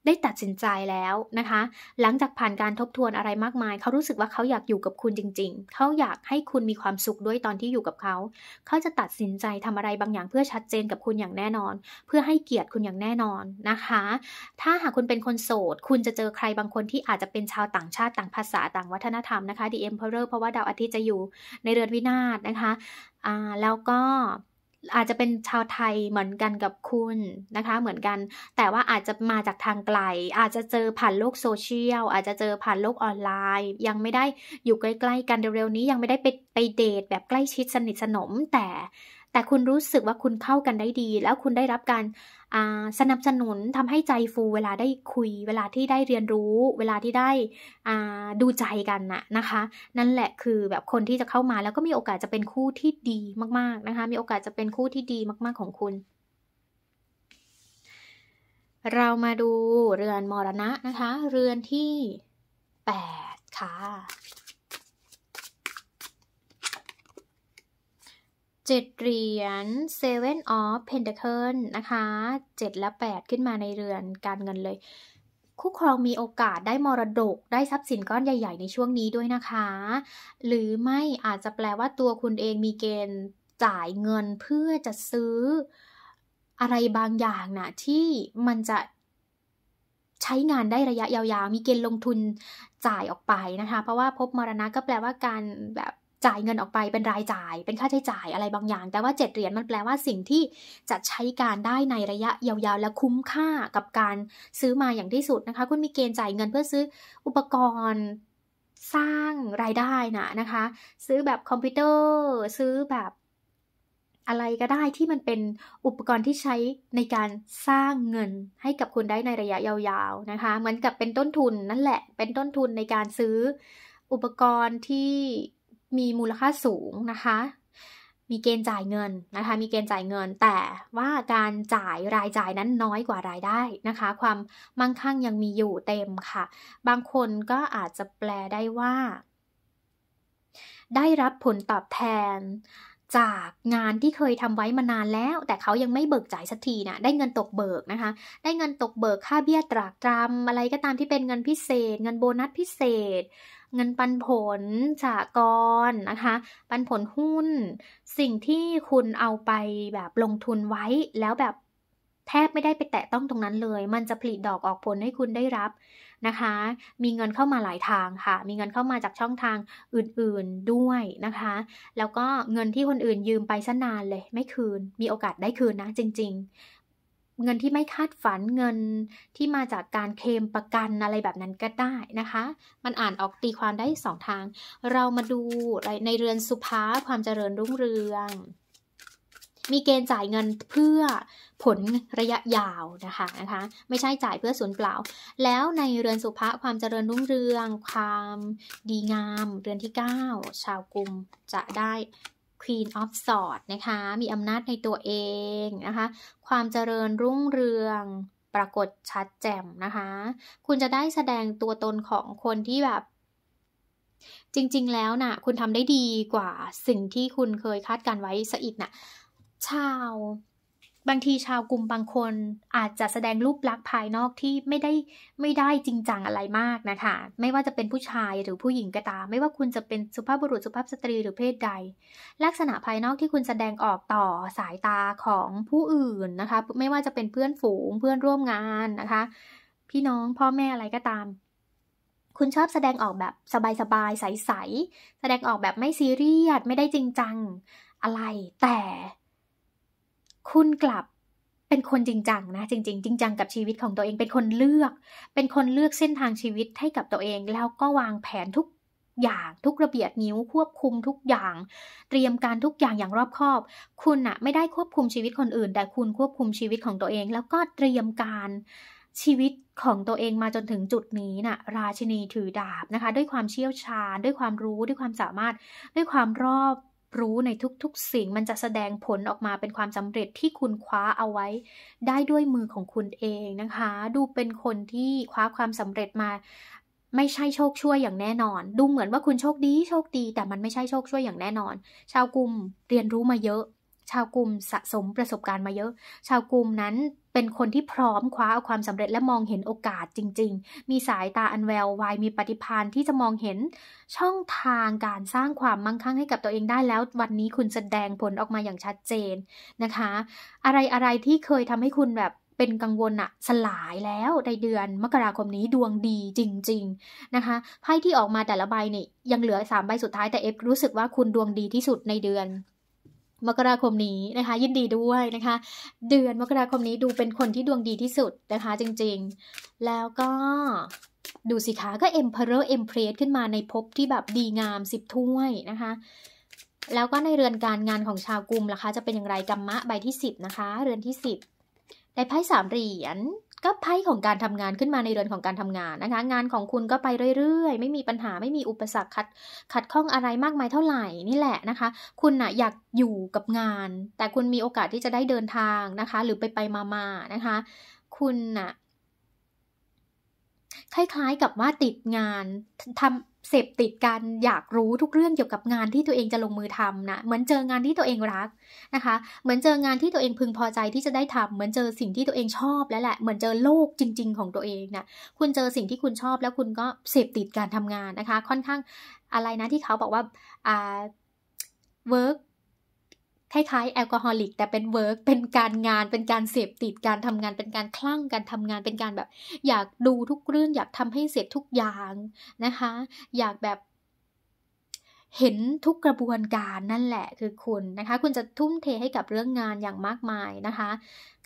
ได้ตัดสินใจแล้วนะคะ หลังจากผ่านการทบทวนอะไรมากมาย เขารู้สึกว่าเขาอยากอยู่กับคุณจริงๆ เขาอยากให้คุณมีความสุขด้วยตอนที่อยู่กับเขา เขาจะตัดสินใจทำอะไรบางอย่างเพื่อชัดเจนกับคุณอย่างแน่นอน เพื่อให้เกียรติคุณอย่างแน่นอนนะคะ ถ้าหากคุณเป็นคนโสด คุณจะเจอใครบางคนที่อาจจะเป็นชาวต่างชาติต่างภาษาต่างวัฒนธรรมนะคะ The Emperor เพราะว่าดาวอาทิตย์จะอยู่ในเรือนวินาศนะคะแล้วก็อาจจะเป็นชาวไทยเหมือนกันกับคุณนะคะเหมือนกัน แต่ว่าอาจจะมาจากทางไกล อาจจะเจอผ่านโลกโซเชียล อาจจะเจอผ่านโลกออนไลน์ ยังไม่ได้อยู่ใกล้ๆกันเร็วๆนี้ ยังไม่ได้ไปไปเดทแบบใกล้ชิดสนิทสนมแต่แต่คุณรู้สึกว่าคุณเข้ากันได้ดี แล้วคุณได้รับการสนับสนุนทำให้ใจฟูเวลาได้คุยเวลาที่ได้เรียนรู้เวลาที่ได้ดูใจกันน่ะนะคะ นั่นแหละคือแบบคนที่จะเข้ามา แล้วก็มีโอกาสจะเป็นคู่ที่ดีมาก ๆนะคะ มีโอกาสจะเป็นคู่ที่ดีมากๆ ของคุณ เรามาดูเรือนมรณะนะคะ เรือนที่8ค่ะ7เหรียญ Seven of Pentacle นะคะ7และ8ขึ้นมาในเรือนการเงินเลย คู่ครองมีโอกาสได้มรดก ได้ทรัพย์สินก้อนใหญ่ ๆ ในช่วงนี้ด้วยนะคะ หรือไม่อาจจะแปลว่าตัวคุณเองมีเกณฑ์จ่ายเงินเพื่อจะซื้ออะไรบางอย่างนะที่มันจะ ใช้งานได้ระยะยาว ๆ มีเกณฑ์ลงทุนจ่ายออกไปนะคะ เพราะว่าพบมรณะก็แปลว่าการแบบจ่ายเงินออกไปเป็นรายจ่ายเป็นค่าใช้จ่ายอะไรบางอย่าง แต่ว่า 7เหรียญมันแปลว่าสิ่งที่จะใช้การได้ในระยะยาวๆ และคุ้มค่ากับการซื้อมาอย่างที่สุดนะคะคุณมีเกณฑ์จ่ายเงินเพื่อซื้ออุปกรณ์สร้างรายได้นะนะคะซื้อแบบคอมพิวเตอร์ ซื้อแบบ อะไรก็ได้ที่มันเป็นอุปกรณ์ที่ใช้ในการสร้างเงินให้กับคุณได้ในระยะยาวๆนะคะ เหมือนกับเป็นต้นทุนนั่นแหละเป็นต้นทุนในการซื้ออุปกรณ์ที่มีมูลค่าสูงนะคะ มีเกณฑ์จ่ายเงินนะคะ มีเกณฑ์จ่ายเงิน แต่ว่าการจ่ายรายจ่ายนั้นน้อยกว่ารายได้นะคะ ความมั่งคั่งยังมีอยู่เต็มค่ะ บางคนก็อาจจะแปลได้ว่า ได้รับผลตอบแทนจากงานที่เคยทำไว้มานานแล้ว แต่เขายังไม่เบิกจ่ายสักทีนะได้เงินตกเบิกนะคะ ได้เงินตกเบิกค่าเบี้ยตรากตรำอะไรก็ตามที่เป็นเงินพิเศษ เงินโบนัสพิเศษเงินปันผลสากรณนะคะ ปันผลหุ้น สิ่งที่คุณเอาไปแบบลงทุนไว้ แล้วแบบแทบไม่ได้ไปแตะต้องตรงนั้นเลย มันจะผลิดอกออกผลให้คุณได้รับนะคะ มีเงินเข้ามาหลายทางค่ะ มีเงินเข้ามาจากช่องทางอื่นๆด้วยนะคะ แล้วก็เงินที่คนอื่นยืมไปซะนานเลย ไม่คืน มีโอกาสได้คืนนะ จริงๆเงินที่ไม่คาดฝันเงินที่มาจากการเคลมประกันอะไรแบบนั้นก็ได้นะคะ มันอ่านออกตีความได้สองทาง เรามาดูในเรือนสุภาความเจริญรุ่งเรือง มีเกณฑ์จ่ายเงินเพื่อผลระยะยาวนะคะนะคะไม่ใช่จ่ายเพื่อสูนเปล่า แล้วในเรือนสุภาความเจริญรุ่งเรือง ความดีงามเรือนที่ 9 ชาวกลุ่มจะได้ Queen of Swords นะคะ มีอำนาจในตัวเองนะคะ ความเจริญรุ่งเรืองปรากฏชัดแจ่มนะคะ คุณจะได้แสดงตัวตนของคนที่แบบ จริงๆแล้วนะ่ะ คุณทำได้ดีกว่าสิ่งที่คุณเคยคาดการไว้สะอิดนะ่ะชาวบางทีชาวกลุ่มบางคนอาจจะแสดงรูปลักษณ์ภายนอกที่ไม่ได้ไม่ได้จริงจังอะไรมากนะคะ ไม่ว่าจะเป็นผู้ชายหรือผู้หญิงก็ตาม ไม่ว่าคุณจะเป็นสุภาพบุรุษสุภาพสตรีหรือเพศใด ลักษณะภายนอกที่คุณแสดงออกต่อสายตาของผู้อื่นนะคะ ไม่ว่าจะเป็นเพื่อนฝูงเพื่อนร่วมงานนะคะ พี่น้องพ่อแม่อะไรก็ตาม คุณชอบแสดงออกแบบสบายๆใสๆแสดงออกแบบไม่ซีเรียสไม่ได้จริงจังอะไร แต่คุณกลับเป็นคนจริงจังนะ จริง ๆ จริงจังกับชีวิตของตัวเองเป็นคนเลือก เป็นคนเลือกเส้นทางชีวิตให้กับตัวเอง แล้วก็วางแผนทุกอย่างทุกระเบียดนิ้ว ควบคุมทุกอย่างเตรียมการทุกอย่างอย่างรอบคอบ คุณอะไม่ได้ควบคุมชีวิตคนอื่นแต่คุณควบคุมชีวิตของตัวเองแล้วก็เตรียมการชีวิตของตัวเองมาจนถึงจุดนี้นะ่ะราชินีถือดาบนะคะด้วยความเชี่ยวชาญด้วยความรู้ด้วยความสามารถด้วยความรอบรู้ในทุกๆสิ่งมันจะแสดงผลออกมาเป็นความสำเร็จที่คุณคว้าเอาไว้ได้ด้วยมือของคุณเองนะคะ ดูเป็นคนที่คว้าความสำเร็จมา ไม่ใช่โชคช่วยอย่างแน่นอน ดูเหมือนว่าคุณโชคดีโชคดี แต่มันไม่ใช่โชคช่วยอย่างแน่นอน ชาวกลุ่มเรียนรู้มาเยอะชาวกลุ่มสะสมประสบการณ์มาเยอะ ชาวกลุ่มนั้นเป็นคนที่พร้อมคว้า เอาความสำเร็จและมองเห็นโอกาสจริง ๆ มีสายตาอันแวววาย มีปฏิพานที่จะมองเห็น ช่องทางการสร้างความมั่งคั่งให้กับตัวเองได้แล้ววันนี้คุณแสดงผลออกมาอย่างชัดเจนนะคะ อะไรอะไรที่เคยทำให้คุณแบบเป็นกังวลอะสลายแล้วในเดือนมกราคมนี้ดวงดีจริง ๆนะคะ ไพ่ที่ออกมาแต่ละใบเนี่ยยังเหลือ 3 ใบสุดท้าย แต่เอฟรู้สึกว่าคุณดวงดีที่สุดในเดือนมกราคมนี้นะคะ ยินดีด้วยนะคะ เดือนมกราคมนี้ดูเป็นคนที่ดวงดีที่สุดนะคะจริงๆ แล้วก็ดูสิคะก็ Emperor Empress ขึ้นมาในภพที่แบบดีงามสิบถ้วยนะคะ แล้วก็ในเรือนการงานของชาวกลุ่มล่ะคะจะเป็นอย่างไรกัมมะใบที่สิบนะคะ เรือนที่สิบได้ไพ่สามเหรียญก็ไพ่ของการทำงานขึ้นมาในเดือนของการทำงานนะคะ งานของคุณก็ไปเรื่อยๆ ไม่มีปัญหาไม่มีอุปสรรคขัดขัดข้องอะไรมากมายเท่าไหร่นี่แหละนะคะคุณนะ่ะอยากอยู่กับงาน แต่คุณมีโอกาสที่จะได้เดินทางนะคะ หรือไปไปมาานะคะ คุณนะ่ะคล้าย ๆกับว่าติดงานทำเสพติดการอยากรู้ทุกเรื่องเกี่ยวกับงานที่ตัวเองจะลงมือทำนะเหมือนเจองานที่ตัวเองรักนะคะเหมือนเจองานที่ตัวเองพึงพอใจที่จะได้ทำเหมือนเจอสิ่งที่ตัวเองชอบแล้วแหละเหมือนเจอโลกจริง ๆของตัวเองนะคุณเจอสิ่งที่คุณชอบแล้วคุณก็เสพติดการทำงานนะคะ ค่อนข้างอะไรนะที่เขาบอกว่าอ่า work คล้ายๆแอลกอฮอลิกแต่เป็นเวิร์กเป็นการงาน เป็นการเสพติดการทำงาน เป็นการคลั่งการทำงาน เป็นการแบบ อยากดูทุกเรื่อง อยากทำให้เสร็จทุกอย่างนะคะ อยากแบบ เห็นทุกกระบวนการนั่นแหละคือคุณนะคะ คุณจะทุ่มเทให้กับเรื่องงานอย่างมากมายนะคะ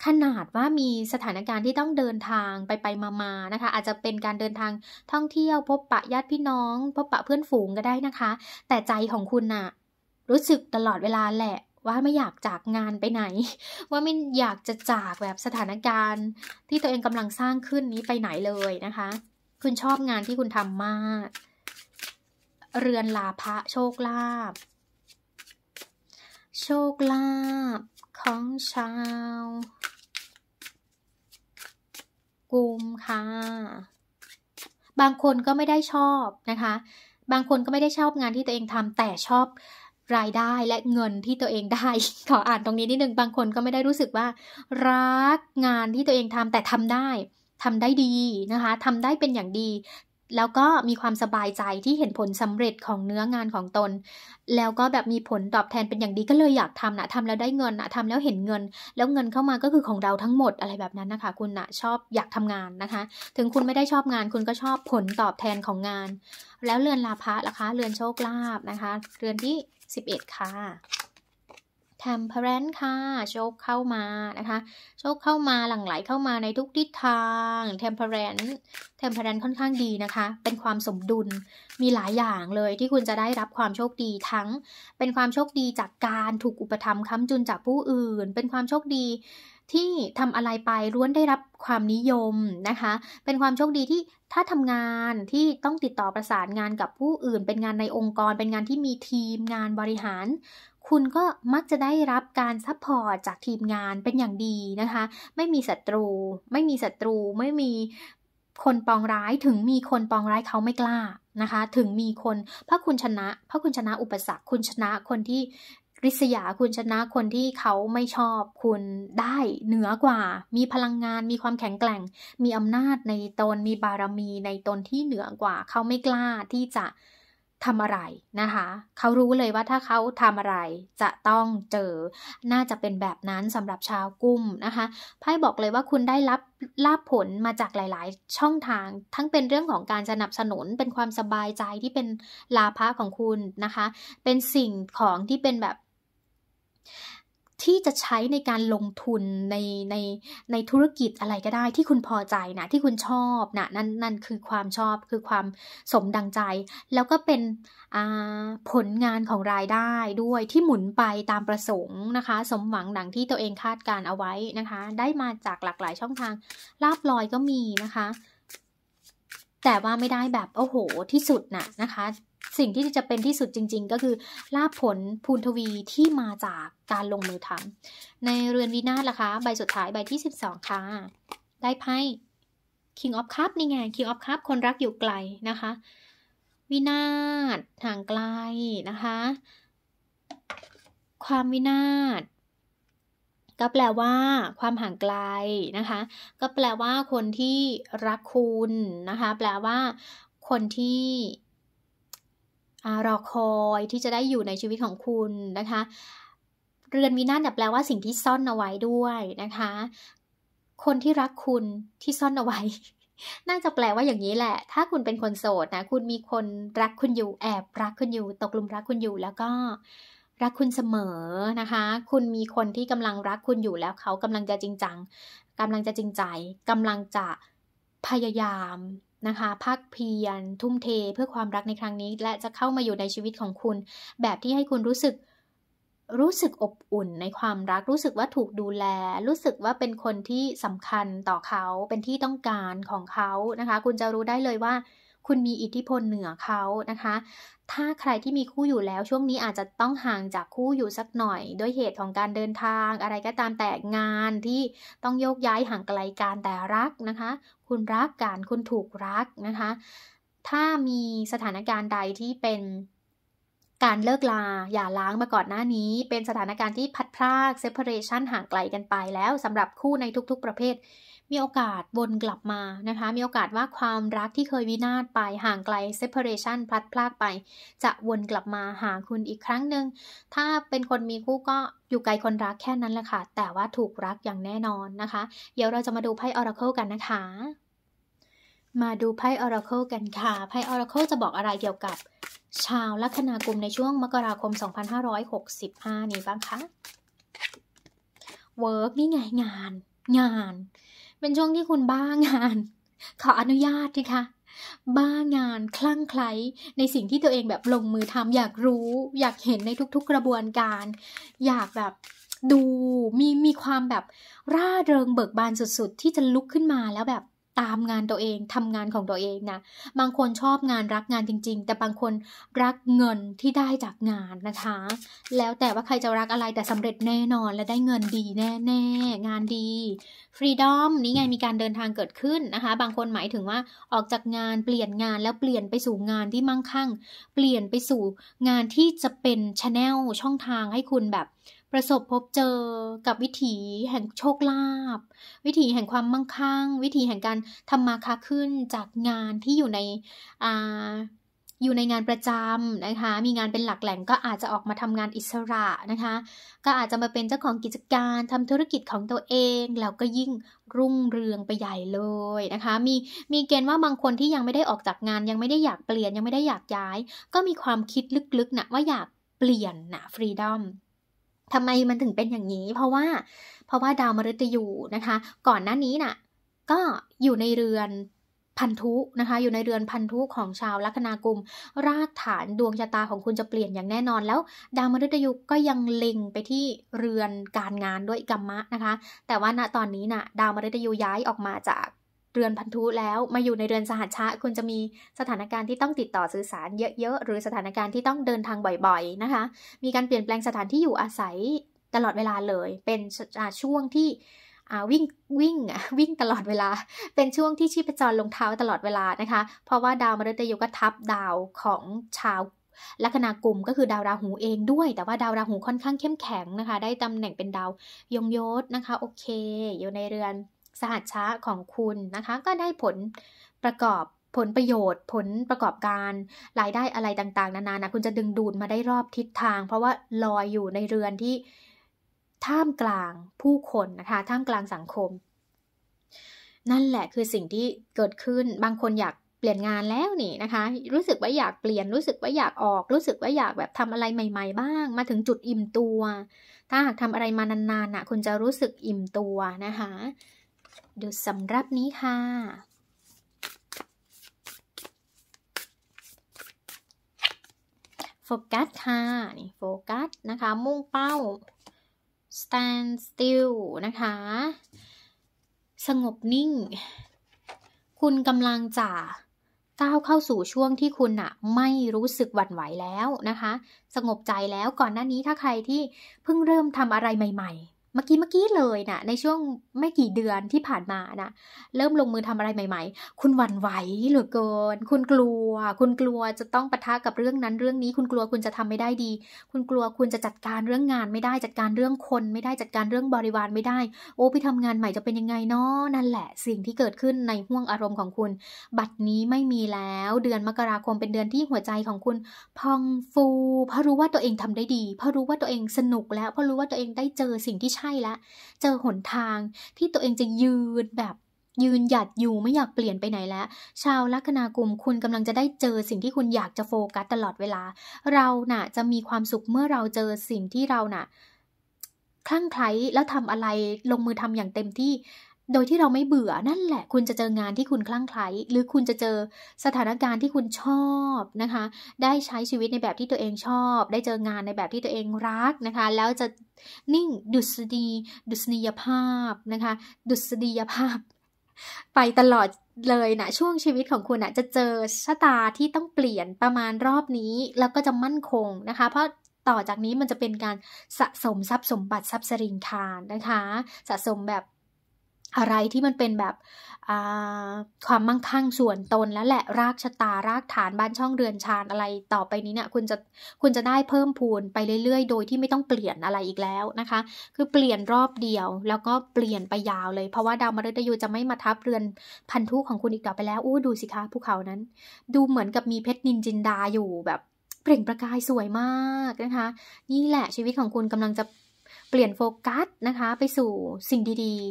ขนาดว่ามีสถานการณ์ที่ต้องเดินทางไปไปมามานะคะ อาจจะเป็นการเดินทางท่องเที่ยวพบปะญาติพี่น้อง พบปะเพื่อนฝูงก็ได้นะคะ แต่ใจของคุณนะ่ะรู้สึกตลอดเวลาแหละว่าไม่อยากจากงานไปไหน ว่าไม่อยากจะจากแบบสถานการณ์ ที่ตัวเองกำลังสร้างขึ้นนี้ไปไหนเลยนะคะ คุณชอบงานที่คุณทำมาก เรือนลาภะโชคลาภโชคลาภของชาวกุมค่ะ บางคนก็ไม่ได้ชอบนะคะ บางคนก็ไม่ได้ชอบงานที่ตัวเองทำแต่ชอบรายได้และเงินที่ตัวเองได้ ขออ่านตรงนี้นิดนึงบางคนก็ไม่ได้รู้สึกว่ารักงานที่ตัวเองทำแต่ทำได้ ทำได้ดีนะคะ ทำได้เป็นอย่างดี แล้วก็มีความสบายใจที่เห็นผลสำเร็จของเนื้องานของตน แล้วก็แบบมีผลตอบแทนเป็นอย่างดีก็เลยอยากทำนะทำแล้วได้เงินนะทำแล้วเห็นเงิน แล้วเงินเข้ามาก็คือของเราทั้งหมดอะไรแบบนั้นนะคะ คุณนะชอบอยากทำงานนะคะ ถึงคุณไม่ได้ชอบงานคุณก็ชอบผลตอบแทนของงาน แล้วเรือนลาภะล่ะคะ เรือนโชคลาภนะคะ เรือนที่11ค่ะดค่ะ e r a n c นค่ะ โชคเข้ามา นะคะ โชคเข้ามาหลั่งไหลเข้ามาในทุกทิศทางเทมเพรนเทมเพรนค่อนข้างดีนะคะ เป็นความสมดุลมีหลายอย่างเลยที่คุณจะได้รับความโชคดีทั้ง เป็นความโชคดีจากการถูกอุปถัมภ์ค้ำจุนจากผู้อื่น เป็นความโชคดีที่ทำอะไรไปล้วนได้รับความนิยมนะคะ เป็นความโชคดีที่ถ้าทำงานที่ต้องติดต่อประสานงานกับผู้อื่นเป็นงานในองค์กร เป็นงานที่มีทีมงานบริหาร คุณก็มักจะได้รับการซัพพอร์ตจากทีมงานเป็นอย่างดีนะคะ ไม่มีศัตรู ไม่มีศัตรู ไม่มีคนปองร้ายถึงมีคนปองร้ายเขาไม่กล้านะคะ ถึงมีคนเพราะคุณชนะ เพราะคุณชนะ อุปสรรคคุณชนะคนที่ริษยาคุณชนะคนที่เขาไม่ชอบ คุณได้เหนือกว่า มีพลังงานมีความแข็งแกร่ง มีอำนาจในตนมีบารมีในตนที่เหนือกว่า เขาไม่กล้าที่จะทำอะไรนะคะ เขารู้เลยว่าถ้าเขาทำอะไรจะต้องเจอน่าจะเป็นแบบนั้นสำหรับชาวกุ้มนะคะไพ่บอกเลยว่าคุณได้รับลาบผลมาจากหลาย ๆ ช่องทาง ทั้งเป็นเรื่องของการสนับสนุนเป็นความสบายใจที่เป็นลาภะของคุณนะคะ เป็นสิ่งของที่เป็นแบบที่จะใช้ในการลงทุนในในในธุรกิจอะไรก็ได้ ที่คุณพอใจนะที่คุณชอบนะนั่นนั่นคือความชอบคือความสมดังใจ แล้วก็เป็นผลงานของรายได้ด้วยที่หมุนไปตามประสงค์นะคะ สมหวังดังที่ตัวเองคาดการเอาไว้นะคะ ได้มาจากหลากหลายช่องทาง ลาบลอยก็มีนะคะ แต่ว่าไม่ได้แบบโอ้โหที่สุดนะนะคะสิ่งที่จะเป็นที่สุดจริงๆก็คือลาบผลพูนทวีที่มาจากการลงมือทำในเรือนวีนาสล่ะคะใบสุดท้ายใบที่ 12ค่ะได้ไพ่ King of Cup นี่ไง King of Cup คนรักอยู่ไกลนะคะ วินาศห่างไกลนะคะ ความวินาศก็แปลว่าความห่างไกล นะคะก็แปลว่าคนที่รักคุณนะคะ แปลว่าคนที่รอคอยที่จะได้อยู่ในชีวิตของคุณนะคะ เรือนวีนัสแปลว่าสิ่งที่ซ่อนเอาไว้ด้วยนะคะ คนที่รักคุณที่ซ่อนเอาไว้ น่าจะแปลว่าอย่างนี้แหละ ถ้าคุณเป็นคนโสดนะ คุณมีคนรักคุณอยู่ แอบ รักคุณอยู่ ตกลุมรักคุณอยู่ แล้วก็ รักคุณเสมอนะคะ คุณมีคนที่กำลังรักคุณอยู่แล้วเขา กำลังจะจริงจัง กำลังจะจริงใจ กำลังจะพยายามนะคะพักเพียรทุ่มเทเพื่อความรักในครั้งนี้ และจะเข้ามาอยู่ในชีวิตของคุณ แบบที่ให้คุณรู้สึกรู้สึกอบอุ่นในความรักรู้สึกว่าถูกดูแล รู้สึกว่าเป็นคนที่สำคัญต่อเขาเป็นที่ต้องการของเขานะคะ คุณจะรู้ได้เลยว่า คุณมีอิทธิพลเหนือเขานะคะ ถ้าใครที่มีคู่อยู่แล้ว ช่วงนี้อาจจะต้องห่างจากคู่อยู่สักหน่อยด้วยเหตุของการเดินทาง อะไรก็ตามแต่งานที่ต้องโยกย้ายห่างไกลการแต่รักนะคะคุณรักการคุณถูกรักนะคะ ถ้ามีสถานการณ์ใดที่เป็นการเลิกลาอย่าล้างมาก่อนหน้านี้ เป็นสถานการณ์ที่พัดพรากซป p ร์เรชันห่างไกลกันไปแล้วสำหรับคู่ในทุกๆประเภทมีโอกาสวนกลับมานะคะ มีโอกาสว่าความรักที่เคยวินาศไปห่างไกล separation พลัดพรากไป จะวนกลับมาหาคุณอีกครั้งหนึ่ง ถ้าเป็นคนมีคู่ก็อยู่ไกลคนรักแค่นั้นแหละค่ะ แต่ว่าถูกรักอย่างแน่นอนนะคะ เดี๋ยวเราจะมาดูไพ่ออร์เคิลกันนะคะ มาดูไพ่ออร์เคิลกันค่ะ ไพ่ออร์เคิลจะบอกอะไรเกี่ยวกับ ชาวลัคนากุมในช่วงมกราคม 2565นี้บ้างคะ Work นี่ไงงาน งานเป็นช่วงที่คุณบ้างานขออนุญาตนะคะบ้างานคลั่งไคล้ในสิ่งที่ตัวเองแบบลงมือทำอยากรู้อยากเห็นในทุกๆกระบวนการ อยากแบบดูมีมีความแบบร่าเริงเบิกบานสุดๆ ที่จะลุกขึ้นมาแล้วแบบตามงานตัวเองทำงานของตัวเองนะ บางคนชอบงานรักงานจริง ๆ แต่บางคนรักเงินที่ได้จากงานนะคะ แล้วแต่ว่าใครจะรักอะไรแต่สำเร็จแน่นอนและได้เงินดีแน่ ๆ งานดีฟรีดอมนี่ไงมีการเดินทางเกิดขึ้นนะคะ บางคนหมายถึงว่าออกจากงานเปลี่ยนงานแล้วเปลี่ยนไปสู่งานที่มั่งคั่ง เปลี่ยนไปสู่งานที่จะเป็นชแนลช่องทางให้คุณแบบประสบพบเจอกับวิถีแห่งโชคลาภวิถีแห่งความมั่งคั่งวิถีแห่งการทำมาค้าขึ้นจากงานที่อยู่ในอ่าอยู่ในงานประจำนะคะ มีงานเป็นหลักแหล่งก็อาจจะออกมาทำงานอิสระนะคะ ก็อาจจะมาเป็นเจ้าของกิจการทำธุรกิจของตัวเอง แล้วก็ยิ่งรุ่งเรืองไปใหญ่เลยนะคะ มีมีเกณฑ์ว่าบางคนที่ยังไม่ได้ออกจากงานยังไม่ได้อยากเปลี่ยนยังไม่ได้อยากย้าย ก็มีความคิดลึกๆนะว่าอยากเปลี่ยนนะฟรีดอมทำไมมันถึงเป็นอย่างนี้ เพราะว่าเพราะว่าดาวมฤตยูนะคะ ก่อนหน้านี้น่ะก็อยู่ในเรือนพันธุนะคะอยู่ในเรือนพันธุของชาวลัคนากุม รากฐานดวงชะตาของคุณจะเปลี่ยนอย่างแน่นอน แล้ว ดาวมฤตยูก็ยังเล็งไปที่เรือนการงานด้วยกัมมะนะคะ แต่ว่าณตอนนี้นะ่ะดาวมฤตยูย้ายออกมาจากเรือนพันธุแล้วมาอยู่ในเรือนสหัชชะคุณจะมีสถานการณ์ที่ต้องติดต่อสื่อสาร เยอะๆหรือสถานการณ์ที่ต้องเดินทางบ่อยๆนะคะ มีการเปลี่ยนแปลงสถานที่อยู่อาศัยตลอดเวลาเลย เป็นช่วงที่วิ่งวิ่งวิ่งตลอดเวลา เป็นช่วงที่ชีพจรลงเท้าตลอดเวลานะคะ เพราะว่าดาวมฤตยูก็ทับดาวของชาวลัคนากลุ่มก็คือดาวราหูเองด้วย แต่ว่าดาวราหูค่อนข้างเข้มแข็งนะคะ ได้ตำแหน่งเป็นดาวยงยศนะคะโอเคอยู่ในเรือนสหัชชะของคุณนะคะ ก็ได้ผลประกอบผลประโยชน์ ผลประกอบการรายได้อะไรต่าง ๆ นานานะ คุณจะดึงดูดมาได้รอบทิศทาง เพราะว่าลอยอยู่ในเรือนที่ท่ามกลางผู้คนนะคะ ท่ามกลางสังคม นั่นแหละคือสิ่งที่เกิดขึ้นบางคนอยากเปลี่ยนงานแล้วนี่นะคะ รู้สึกว่าอยากเปลี่ยน รู้สึกว่าอยากออก รู้สึกว่าอยากแบบทำอะไรใหม่ ๆ บ้าง มาถึงจุดอิ่มตัว ถ้าหากทำอะไรมานานๆนะคุณจะรู้สึกอิ่มตัวนะคะดูสำรับนี้ค่ะ โฟกัส ค่ะนี่โฟกัส นะคะ มุ่งเป้า stand still นะคะ สงบนิ่ง คุณกำลังจะก้าวเข้าสู่ช่วงที่คุณอะไม่รู้สึกหวั่นไหวแล้วนะคะ สงบใจแล้วก่อนหน้านี้ถ้าใครที่เพิ่งเริ่มทำอะไรใหม่ๆเมื่อกี้เมื่อกี้เลยนะในช่วงไม่กี่เดือนที่ผ่านมานะเริ่มลงมือทำอะไรใหม่ๆ คุณหวั่นไหวเหลือเกิน คุณกลัว คุณกลัวจะต้องปะทะกับเรื่องนั้นเรื่องนี้ คุณกลัวคุณจะทำไม่ได้ดี คุณกลัวคุณจะจัดการเรื่องงานไม่ได้จัดการเรื่องคน ไม่ได้จัดการเรื่องบริวารไม่ได้ โอ้พี่ทำงานใหม่จะเป็นยังไงเนาะนั่นแหละสิ่งที่เกิดขึ้นในห่วงอารมณ์ของคุณ บัตรนี้ไม่มีแล้วเดือนมกราคมเป็นเดือนที่หัวใจของคุณพองฟูเพราะรู้ว่าตัวเองทำได้ดีเพราะรู้ว่าตัวเองสนุกแล้วเพราะรู้ว่าตัวเองได้เจอสิ่งที่ช่ล้วเจอหนทางที่ตัวเองจะยืนแบบยืนหยัดอยู่ไม่อยากเปลี่ยนไปไหนแล้ว ชาวลัคนากุม คุณกำลังจะได้เจอสิ่งที่คุณอยากจะโฟกัสตลอดเวลา เราน่ะจะมีความสุขเมื่อเราเจอสิ่งที่เราน่ะคลั่งไคล้แล้วทำอะไรลงมือทำอย่างเต็มที่โดยที่เราไม่เบื่อ นั่นแหละ คุณจะเจองานที่คุณคลั่งไคล้ หรือคุณจะเจอสถานการณ์ที่คุณชอบนะคะ ได้ใช้ชีวิตในแบบที่ตัวเองชอบ ได้เจองานในแบบที่ตัวเองรักนะคะ แล้วจะนิ่งดุษฎีดุษณียภาพนะคะ ดุษฎียภาพ ไปตลอดเลยนะ ช่วงชีวิตของคุณนะจะเจอชะตาที่ต้องเปลี่ยนประมาณรอบนี้ แล้วก็จะมั่นคงนะคะ เพราะต่อจากนี้มันจะเป็นการสะสมทรัพย์สมบัติทรัพย์สริงคารนะคะ สะสมแบบอะไรที่มันเป็นแบบความมั่งคั่งส่วนตนแล้วแหละรากชะตารากฐานบ้านช่องเรือนชานอะไรต่อไปนี้เนี่ยคุณจะคุณจะได้เพิ่มพูนไปเรื่อยๆโดยที่ไม่ต้องเปลี่ยนอะไรอีกแล้วนะคะ คือเปลี่ยนรอบเดียว แล้วก็เปลี่ยนไปยาวเลย เพราะว่าดาวมฤตยูจะไม่มาทับเรือนพันธุของคุณอีกต่อไปแล้วอู้ดูสิคะภูเขานั้นดูเหมือนกับมีเพชรนินจินดาอยู่แบบเปล่งประกายสวยมากนะคะ นี่แหละชีวิตของคุณกำลังจะเปลี่ยนโฟกัสนะคะ ไปสู่สิ่งดีๆ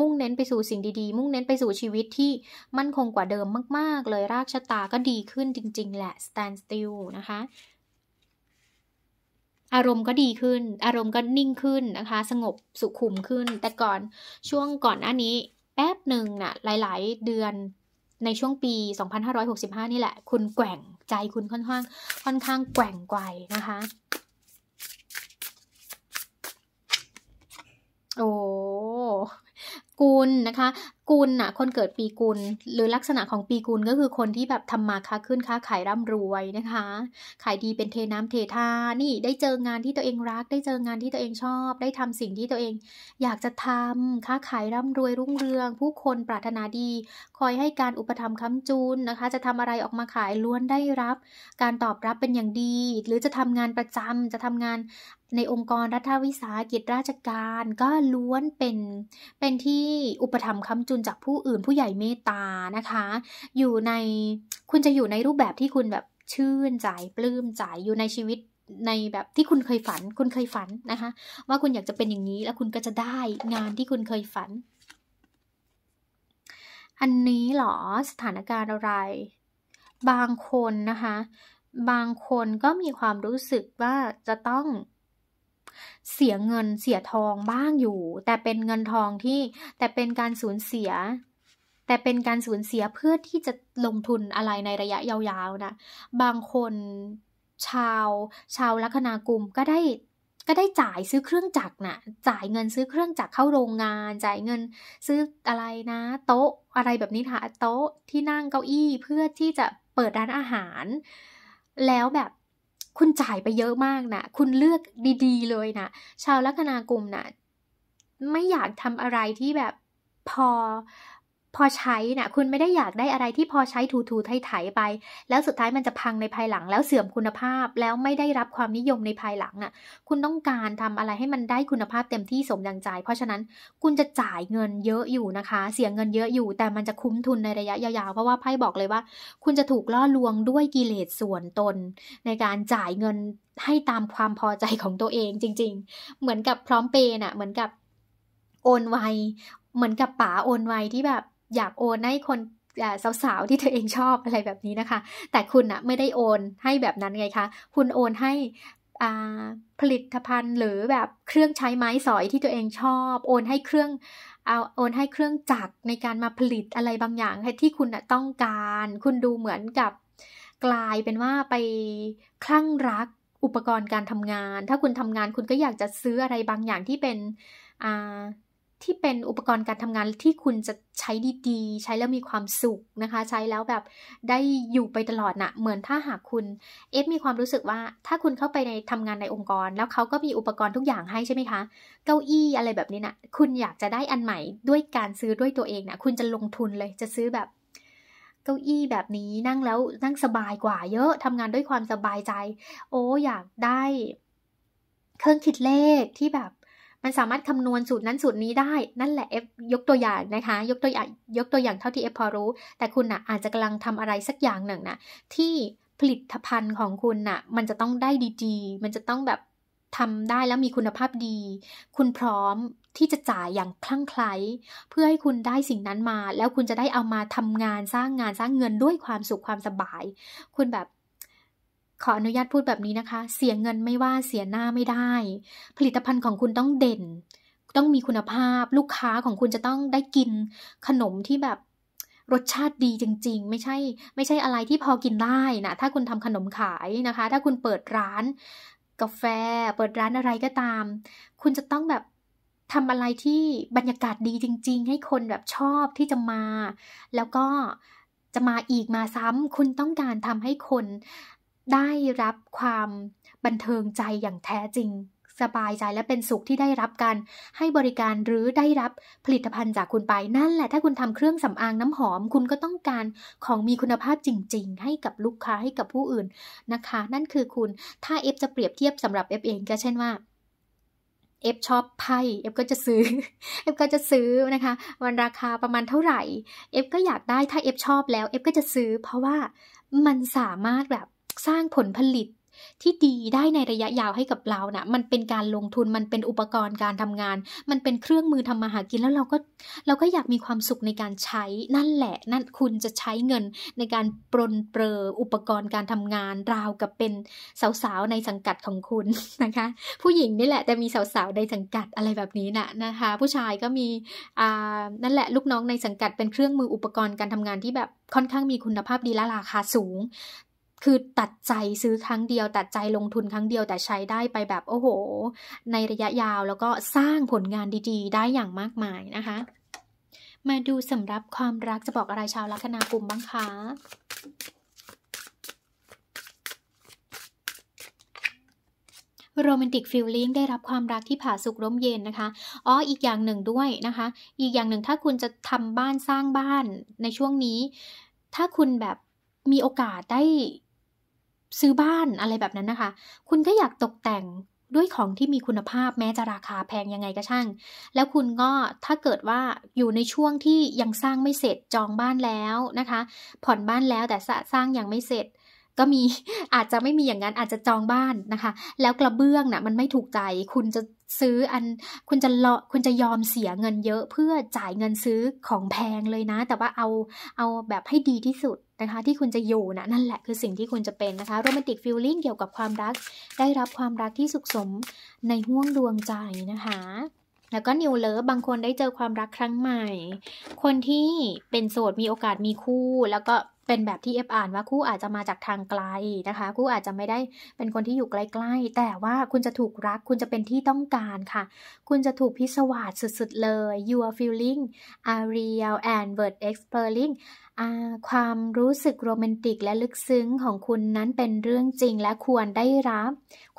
มุ่งเน้นไปสู่สิ่งดีๆ มุ่งเน้นไปสู่ชีวิตที่มั่นคงกว่าเดิมมากๆ เลยรากชะตาก็ดีขึ้นจริงๆแหละ stand still นะคะ อารมณ์ก็ดีขึ้น อารมณ์ก็นิ่งขึ้นนะคะ สงบสุขุมขึ้น แต่ก่อนช่วงก่อนหน้านี้แป๊บหนึ่งนะ่ะ หลายๆ เดือนในช่วงปี 2565 นี่แหละ คุณแกว่งใจคุณค่อนข้าง ค่อนข้างแกว่งไกวนะคะ โอ้กุลนะคะกุลน่ะคนเกิดปีกุลหรือลักษณะของปีกุลก็คือคนที่แบบทำมาค้าขึ้นค้าขายร่ำรวยนะคะขายดีเป็นเทน้ำเทท่านี่ได้เจองานที่ตัวเองรัก ได้เจองานที่ตัวเองชอบ ได้ทำสิ่งที่ตัวเอง อยากจะทำค้าขายร่ำรวยรุ่งเรือง ผู้คนปรารถนาดี คอยให้การอุปถัมภ์ค้าจุนนะคะ จะทำอะไรออกมาขายล้วนได้รับ การตอบรับเป็นอย่างดีหรือจะทำงานประจำจะทำงานในองค์กรรัฐวิสาหกิจราชการก็ล้วนเป็นเป็นที่อุปถัมภ์ค้ำจุนจากผู้อื่นผู้ใหญ่เมตตานะคะ อยู่ในคุณจะอยู่ในรูปแบบที่คุณแบบชื่นใจปลื้มใจ อยู่ในชีวิตในแบบที่คุณเคยฝันคุณเคยฝันนะคะว่าคุณอยากจะเป็นอย่างนี้ แล้วคุณก็จะได้งานที่คุณเคยฝัน อันนี้หรอสถานการณ์อะไร บางคนนะคะบางคนก็มีความรู้สึกว่าจะต้องเสียเงินเสียทองบ้างอยู่ แต่เป็นเงินทองที่ แต่เป็นการสูญเสีย แต่เป็นการสูญเสียเพื่อที่จะลงทุนอะไรในระยะยาวๆนะบางคน ชาว ชาวลัคนากุมก็ได้ก็ได้จ่ายซื้อเครื่องจักรนะ่ะ จ่ายเงินซื้อเครื่องจักรเข้าโรงงาน จ่ายเงินซื้ออะไรนะ โต๊ะอะไรแบบนี้ค่ะโต๊ะที่นั่งเก้าอี้เพื่อที่จะเปิดร้านอาหาร แล้วแบบคุณจ่ายไปเยอะมากนะ คุณเลือกดีๆ เลยนะ ชาวลัคนากลุ่มนะไม่อยากทำอะไรที่แบบพอพอใช้นะ่ะคุณไม่ได้อยากได้อะไรที่พอใช้ถููไถ่ไป แล้วสุดท้ายมันจะพังในภายหลัง แล้วเสื่อมคุณภาพแล้วไม่ได้รับความนิยมในภายหลังอะ่ะคุณต้องการทำอะไรให้มันได้คุณภาพเต็มที่สมดังใจ เพราะฉะนั้นคุณจะจ่ายเงินเยอะอยู่นะคะ เสียเงินเยอะอยู่แต่มันจะคุ้มทุนในระยะยาวๆเพราะว่าไพ่บอกเลยว่า คุณจะถูกล่อลวงด้วยกิเลสส่วนตน ในการจ่ายเงินให้ตามความพอใจของตัวเองจริง ๆ เหมือนกับพร้อมเปย์น่ะเหมือนกับโอนไวเหมือนกับป๋าโอนไวที่แบบอยากโอนให้คนสาวๆที่เธอเองชอบอะไรแบบนี้นะคะ แต่คุณนะไม่ได้โอนให้แบบนั้นไงคะคุณโอนให้ผลิตภัณฑ์หรือแบบเครื่องใช้ไม้สอยที่ตัวเองชอบโอนให้เครื่องเอาโอนให้เครื่องจักรในการมาผลิตอะไรบางอย่างที่คุณต้องการ คุณดูเหมือนกับกลายเป็นว่าไปคลั่งรักอุปกรณ์การทำงาน ถ้าคุณทำงานคุณก็อยากจะซื้ออะไรบางอย่างที่เป็นที่เป็นอุปกรณ์การทำงานที่คุณจะใช้ดีๆ ใช้แล้วมีความสุขนะคะ ใช้แล้วแบบได้อยู่ไปตลอดนะเหมือนถ้าหากคุณ เอฟมีความรู้สึกว่า ถ้าคุณเข้าไปในทำงานในองค์กร แล้วเขาก็มีอุปกรณ์ทุกอย่างให้ใช่ไหมคะ เก้าอี้อะไรแบบนี้นะคุณอยากจะได้อันใหม่ด้วยการซื้อด้วยตัวเองนะคุณจะลงทุนเลย จะซื้อแบบ เก้าอี้แบบนี้นั่งแล้วนั่งสบายกว่า เยอะทำงานด้วยความสบายใจ โอ้ อยากได้ เครื่องคิดเลขที่แบบมันสามารถคำนวณสูตรนั้นสูตรนี้ได้ นั่นแหละเอฟยกตัวอย่างนะคะ ยกตัวอย่างยกตัวอย่างเท่าที่เอฟพอรู้ แต่คุณนะ่ะอาจจะกำลังทำอะไรสักอย่างหนึ่งนะที่ผลิตภัณฑ์ของคุณนะ่ะมันจะต้องได้ดีๆมันจะต้องแบบทำได้แล้วมีคุณภาพดี คุณพร้อมที่จะจ่ายอย่างคลั่งไคล้เพื่อให้คุณได้สิ่งนั้นมา แล้วคุณจะได้เอามาทำงานสร้างงานสร้างเงินด้วยความสุขความสบาย คุณแบบขออนุญาตพูดแบบนี้นะคะ เสียเงินไม่ว่าเสียหน้าไม่ได้ ผลิตภัณฑ์ของคุณต้องเด่น ต้องมีคุณภาพ ลูกค้าของคุณจะต้องได้กินขนมที่แบบรสชาติดีจริง ๆ ไม่ใช่ ไม่ใช่อะไรที่พอกินได้นะถ้าคุณทำขนมขายนะคะ ถ้าคุณเปิดร้าน กาแฟเปิดร้านอะไรก็ตาม คุณจะต้องแบบทำอะไรที่บรรยากาศดีจริง ๆ ให้คนแบบชอบที่จะมา แล้วก็จะมาอีกมาซ้ำคุณต้องการทำให้คนได้รับความบันเทิงใจอย่างแท้จริง สบายใจและเป็นสุขที่ได้รับการให้บริการหรือได้รับผลิตภัณฑ์จากคุณไปนั่นแหละถ้าคุณทำเครื่องสำอางน้ำหอม คุณก็ต้องการของมีคุณภาพจริง ๆ ให้กับลูกค้าให้กับผู้อื่นนะคะ นั่นคือคุณถ้าเอฟจะเปรียบเทียบสำหรับเอฟเองก็เช่นว่าเอฟชอบไพ่เอฟก็จะซื้อเอฟก็จะซื้อนะคะ วันราคาประมาณเท่าไหร่ เอฟ ก็อยากได้ถ้าเอฟชอบแล้วเอฟก็จะซื้อ เพราะว่ามันสามารถแบบสร้างผลผลิตที่ดีได้ในระยะยาวให้กับเรานะ่ะมันเป็นการลงทุนมันเป็นอุปกรณ์การทำงาน มันเป็นเครื่องมือทำมาหากินแล้วเราก็เราก็อยากมีความสุขในการใช้ นั่นแหละ นั่นคุณจะใช้เงินในการปรนเปรออุปกรณ์การทำงาน ราวกับเป็นสาวๆในสังกัดของคุณนะคะผู้หญิงนี่แหละ แต่มีสาวๆในสังกัดอะไรแบบนี้นะ่ะนะคะ ผู้ชายก็มีอ่านั่นแหละลูกน้องในสังกัดเป็นเครื่องมืออุปกรณ์การทำงานที่แบบค่อนข้างมีคุณภาพดีและราคาสูงคือตัดใจซื้อครั้งเดียว ตัดใจลงทุนครั้งเดียวแต่ใช้ได้ไปแบบโอ้โห ในระยะยาวแล้วก็สร้างผลงานดีๆได้อย่างมากมายนะคะ มาดูสำหรับความรักจะบอกอะไรชาวลัคนากุ่มบ้างคะโรแมนติกฟิลลิ่งได้รับความรักที่ผาสุกร่มเย็นนะคะอ๋ออีกอย่างหนึ่งด้วยนะคะ อีกอย่างหนึ่งถ้าคุณจะทำบ้านสร้างบ้านในช่วงนี้ ถ้าคุณแบบมีโอกาสได้ซื้อบ้านอะไรแบบนั้นนะคะ คุณก็อยากตกแต่งด้วยของที่มีคุณภาพแม้จะราคาแพงยังไงก็ช่าง แล้วคุณก็ถ้าเกิดว่าอยู่ในช่วงที่ยังสร้างไม่เสร็จจองบ้านแล้วนะคะ ผ่อนบ้านแล้วแต่สร้างยังไม่เสร็จ ก็มีอาจจะไม่มีอย่างนั้นอาจจะจองบ้านนะคะ แล้วกระเบื้องนะ่ะมันไม่ถูกใจ คุณจะซื้ออันคุณจะเลาะคุณจะยอมเสียเงินเยอะเพื่อจ่ายเงินซื้อของแพงเลยนะ แต่ว่าเอาเอาแบบให้ดีที่สุดนะคะ ที่คุณจะอยู่นะนั่นแหละคือสิ่งที่คุณจะเป็นนะคะโรแมนติกฟิลลิ่งเกี่ยวกับความรักได้รับความรักที่สุขสมในห้วงดวงใจนะคะแล้วก็นิวเลิฟบางคนได้เจอความรักครั้งใหม่ คนที่เป็นโสดมีโอกาสมีคู่ แล้วก็เป็นแบบที่เอฟอ่านว่าคู่อาจจะมาจากทางไกลนะคะ คู่อาจจะไม่ได้เป็นคนที่อยู่ใกล้ๆ แต่ว่าคุณจะถูกรัก คุณจะเป็นที่ต้องการค่ะ คุณจะถูกพิสวาสสุดๆ เลย your feeling are a l and w o r t h exploring ความรู้สึกโรแมนติกและลึกซึ้งของคุณนั้นเป็นเรื่องจริงและควรได้รับ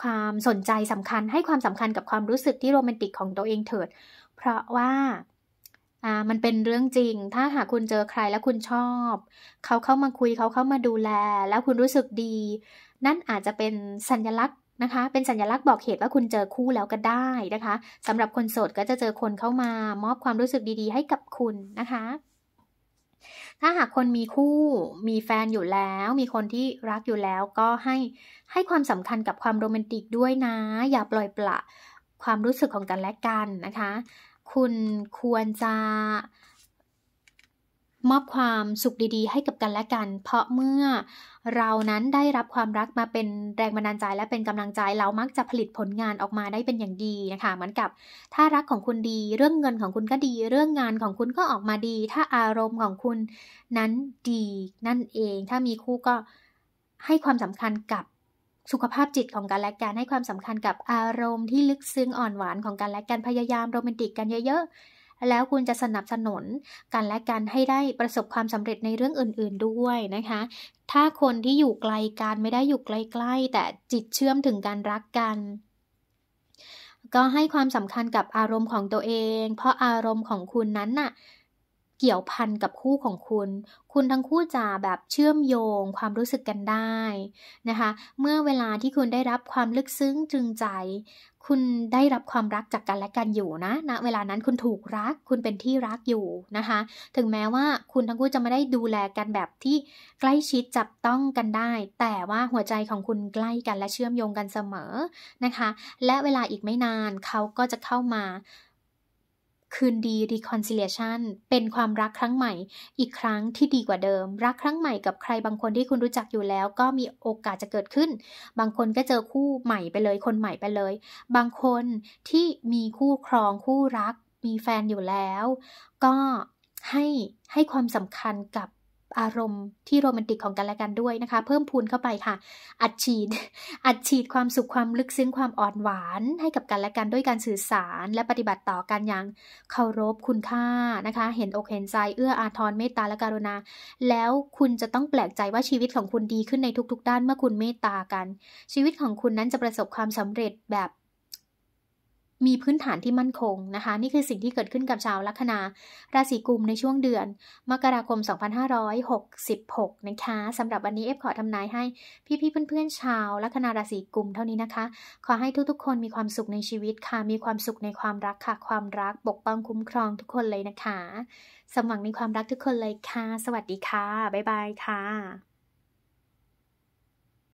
ความสนใจสำคัญให้ความสำคัญกับความรู้สึกที่โรแมนติกของตัวเองเถิด เพราะว่ามันเป็นเรื่องจริง ถ้าหากคุณเจอใครและคุณชอบ เขาเข้ามาคุยเขาเข้ามาดูแลแล้วคุณรู้สึกดี นั่นอาจจะเป็นสัญลักษณ์นะคะ เป็นสัญลักษณ์บอกเหตุว่าคุณเจอคู่แล้วก็ได้นะคะสำหรับคนโสดก็จะเจอคนเข้ามามอบความรู้สึกดีๆ ให้กับคุณนะคะถ้าหากคนมีคู่ มีแฟนอยู่แล้ว มีคนที่รักอยู่แล้ว ก็ให้ ให้ความสำคัญกับความโรแมนติกด้วยนะ อย่าปล่อยปละ ความรู้สึกของกันและกันนะคะ คุณควรจะมอบความสุขดี ๆ ให้กับกันและกัน เพราะเมื่อเรานั้นได้รับความรักมาเป็นแรงบันดาลใจ และเป็นกำลังใจ เรามักจะผลิตผลงานออกมาได้เป็นอย่างดีนะคะ เหมือนกับถ้ารักของคุณดี เรื่องเงินของคุณก็ดี เรื่องงานของคุณก็ออกมาดี ถ้าอารมณ์ของคุณนั้นดีนั่นเอง ถ้ามีคู่ก็ให้ความสำคัญกับสุขภาพจิตของกันและกัน ให้ความสำคัญกับอารมณ์ที่ลึกซึ้งอ่อนหวานของกันและกัน พยายามโรแมนติกกันเยอะแล้วคุณจะสนับสนุนกัน และกันให้ได้ประสบความสำเร็จในเรื่องอื่นๆด้วยนะคะ ถ้าคนที่อยู่ไกลกันไม่ได้อยู่ใกล้ๆแต่จิตเชื่อมถึงการรักกัน ก็ให้ความสำคัญกับอารมณ์ของตัวเอง เพราะอารมณ์ของคุณนั้นน่ะเกี่ยวพันกับคู่ของคุณ คุณทั้งคู่จะแบบเชื่อมโยง ความรู้สึกกันได้ นะคะเมื่อเวลาที่คุณได้รับความลึกซึ้งจึงใจคุณได้รับความรักจากกันและกันอยู่นะณนะ เวลานั้นคุณถูกรักคุณเป็นที่รักอยู่นะคะ ถึงแม้ว่าคุณทั้งคู่จะไม่ได้ดูแลกันแบบที่ใกล้ชิดจับต้องกันได้ แต่ว่าหัวใจของคุณใกล้กันและเชื่อมโยงกันเสมอนะคะ และเวลาอีกไม่นานเขาก็จะเข้ามาคืนดี reconciliation เป็นความรักครั้งใหม่อีกครั้งที่ดีกว่าเดิม รักครั้งใหม่กับใครบางคนที่คุณรู้จักอยู่แล้ว ก็มีโอกาสจะเกิดขึ้น บางคนก็เจอคู่ใหม่ไปเลยคนใหม่ไปเลย บางคนที่มีคู่ครองคู่รัก มีแฟนอยู่แล้ว ก็ให้ให้ความสำคัญกับอารมณ์ที่โรแมนติก ของกันและกันด้วยนะคะ เพิ่มพูนเข้าไปค่ะ อัดฉีด อัดฉีดความสุขความลึกซึ้งความอ่อนหวานให้กับกันและกันด้วยการสื่อสาร และปฏิบัติต่อกันอย่างเคารพคุณค่านะคะ เห็นอกเห็นใจ เอื้ออาทรเมตตาและการุณา แล้วคุณจะต้องแปลกใจว่าชีวิตของคุณดีขึ้นในทุกๆ ด้านเมื่อคุณเมตตากัน ชีวิตของคุณนั้นจะประสบความสำเร็จแบบมีพื้นฐานที่มั่นคงนะคะ นี่คือสิ่งที่เกิดขึ้นกับชาวลัคนาราศีกุมในช่วงเดือนมกราคม2566นะคะสำหรับวันนี้เอฟขอทำนายให้ พี่่เพื่อนๆ ชาวลัคนาราศีกุมเท่านี้นะคะ ขอให้ทุกๆ คนมีความสุขในชีวิตค่ะ มีความสุขในความรักค่ะความรักปกป้องคุ้มครองทุกคนเลยนะคะ สมหวังในความรักทุกคนเลยค่ะ สวัสดีค่ะบ๊ายบายค่ะ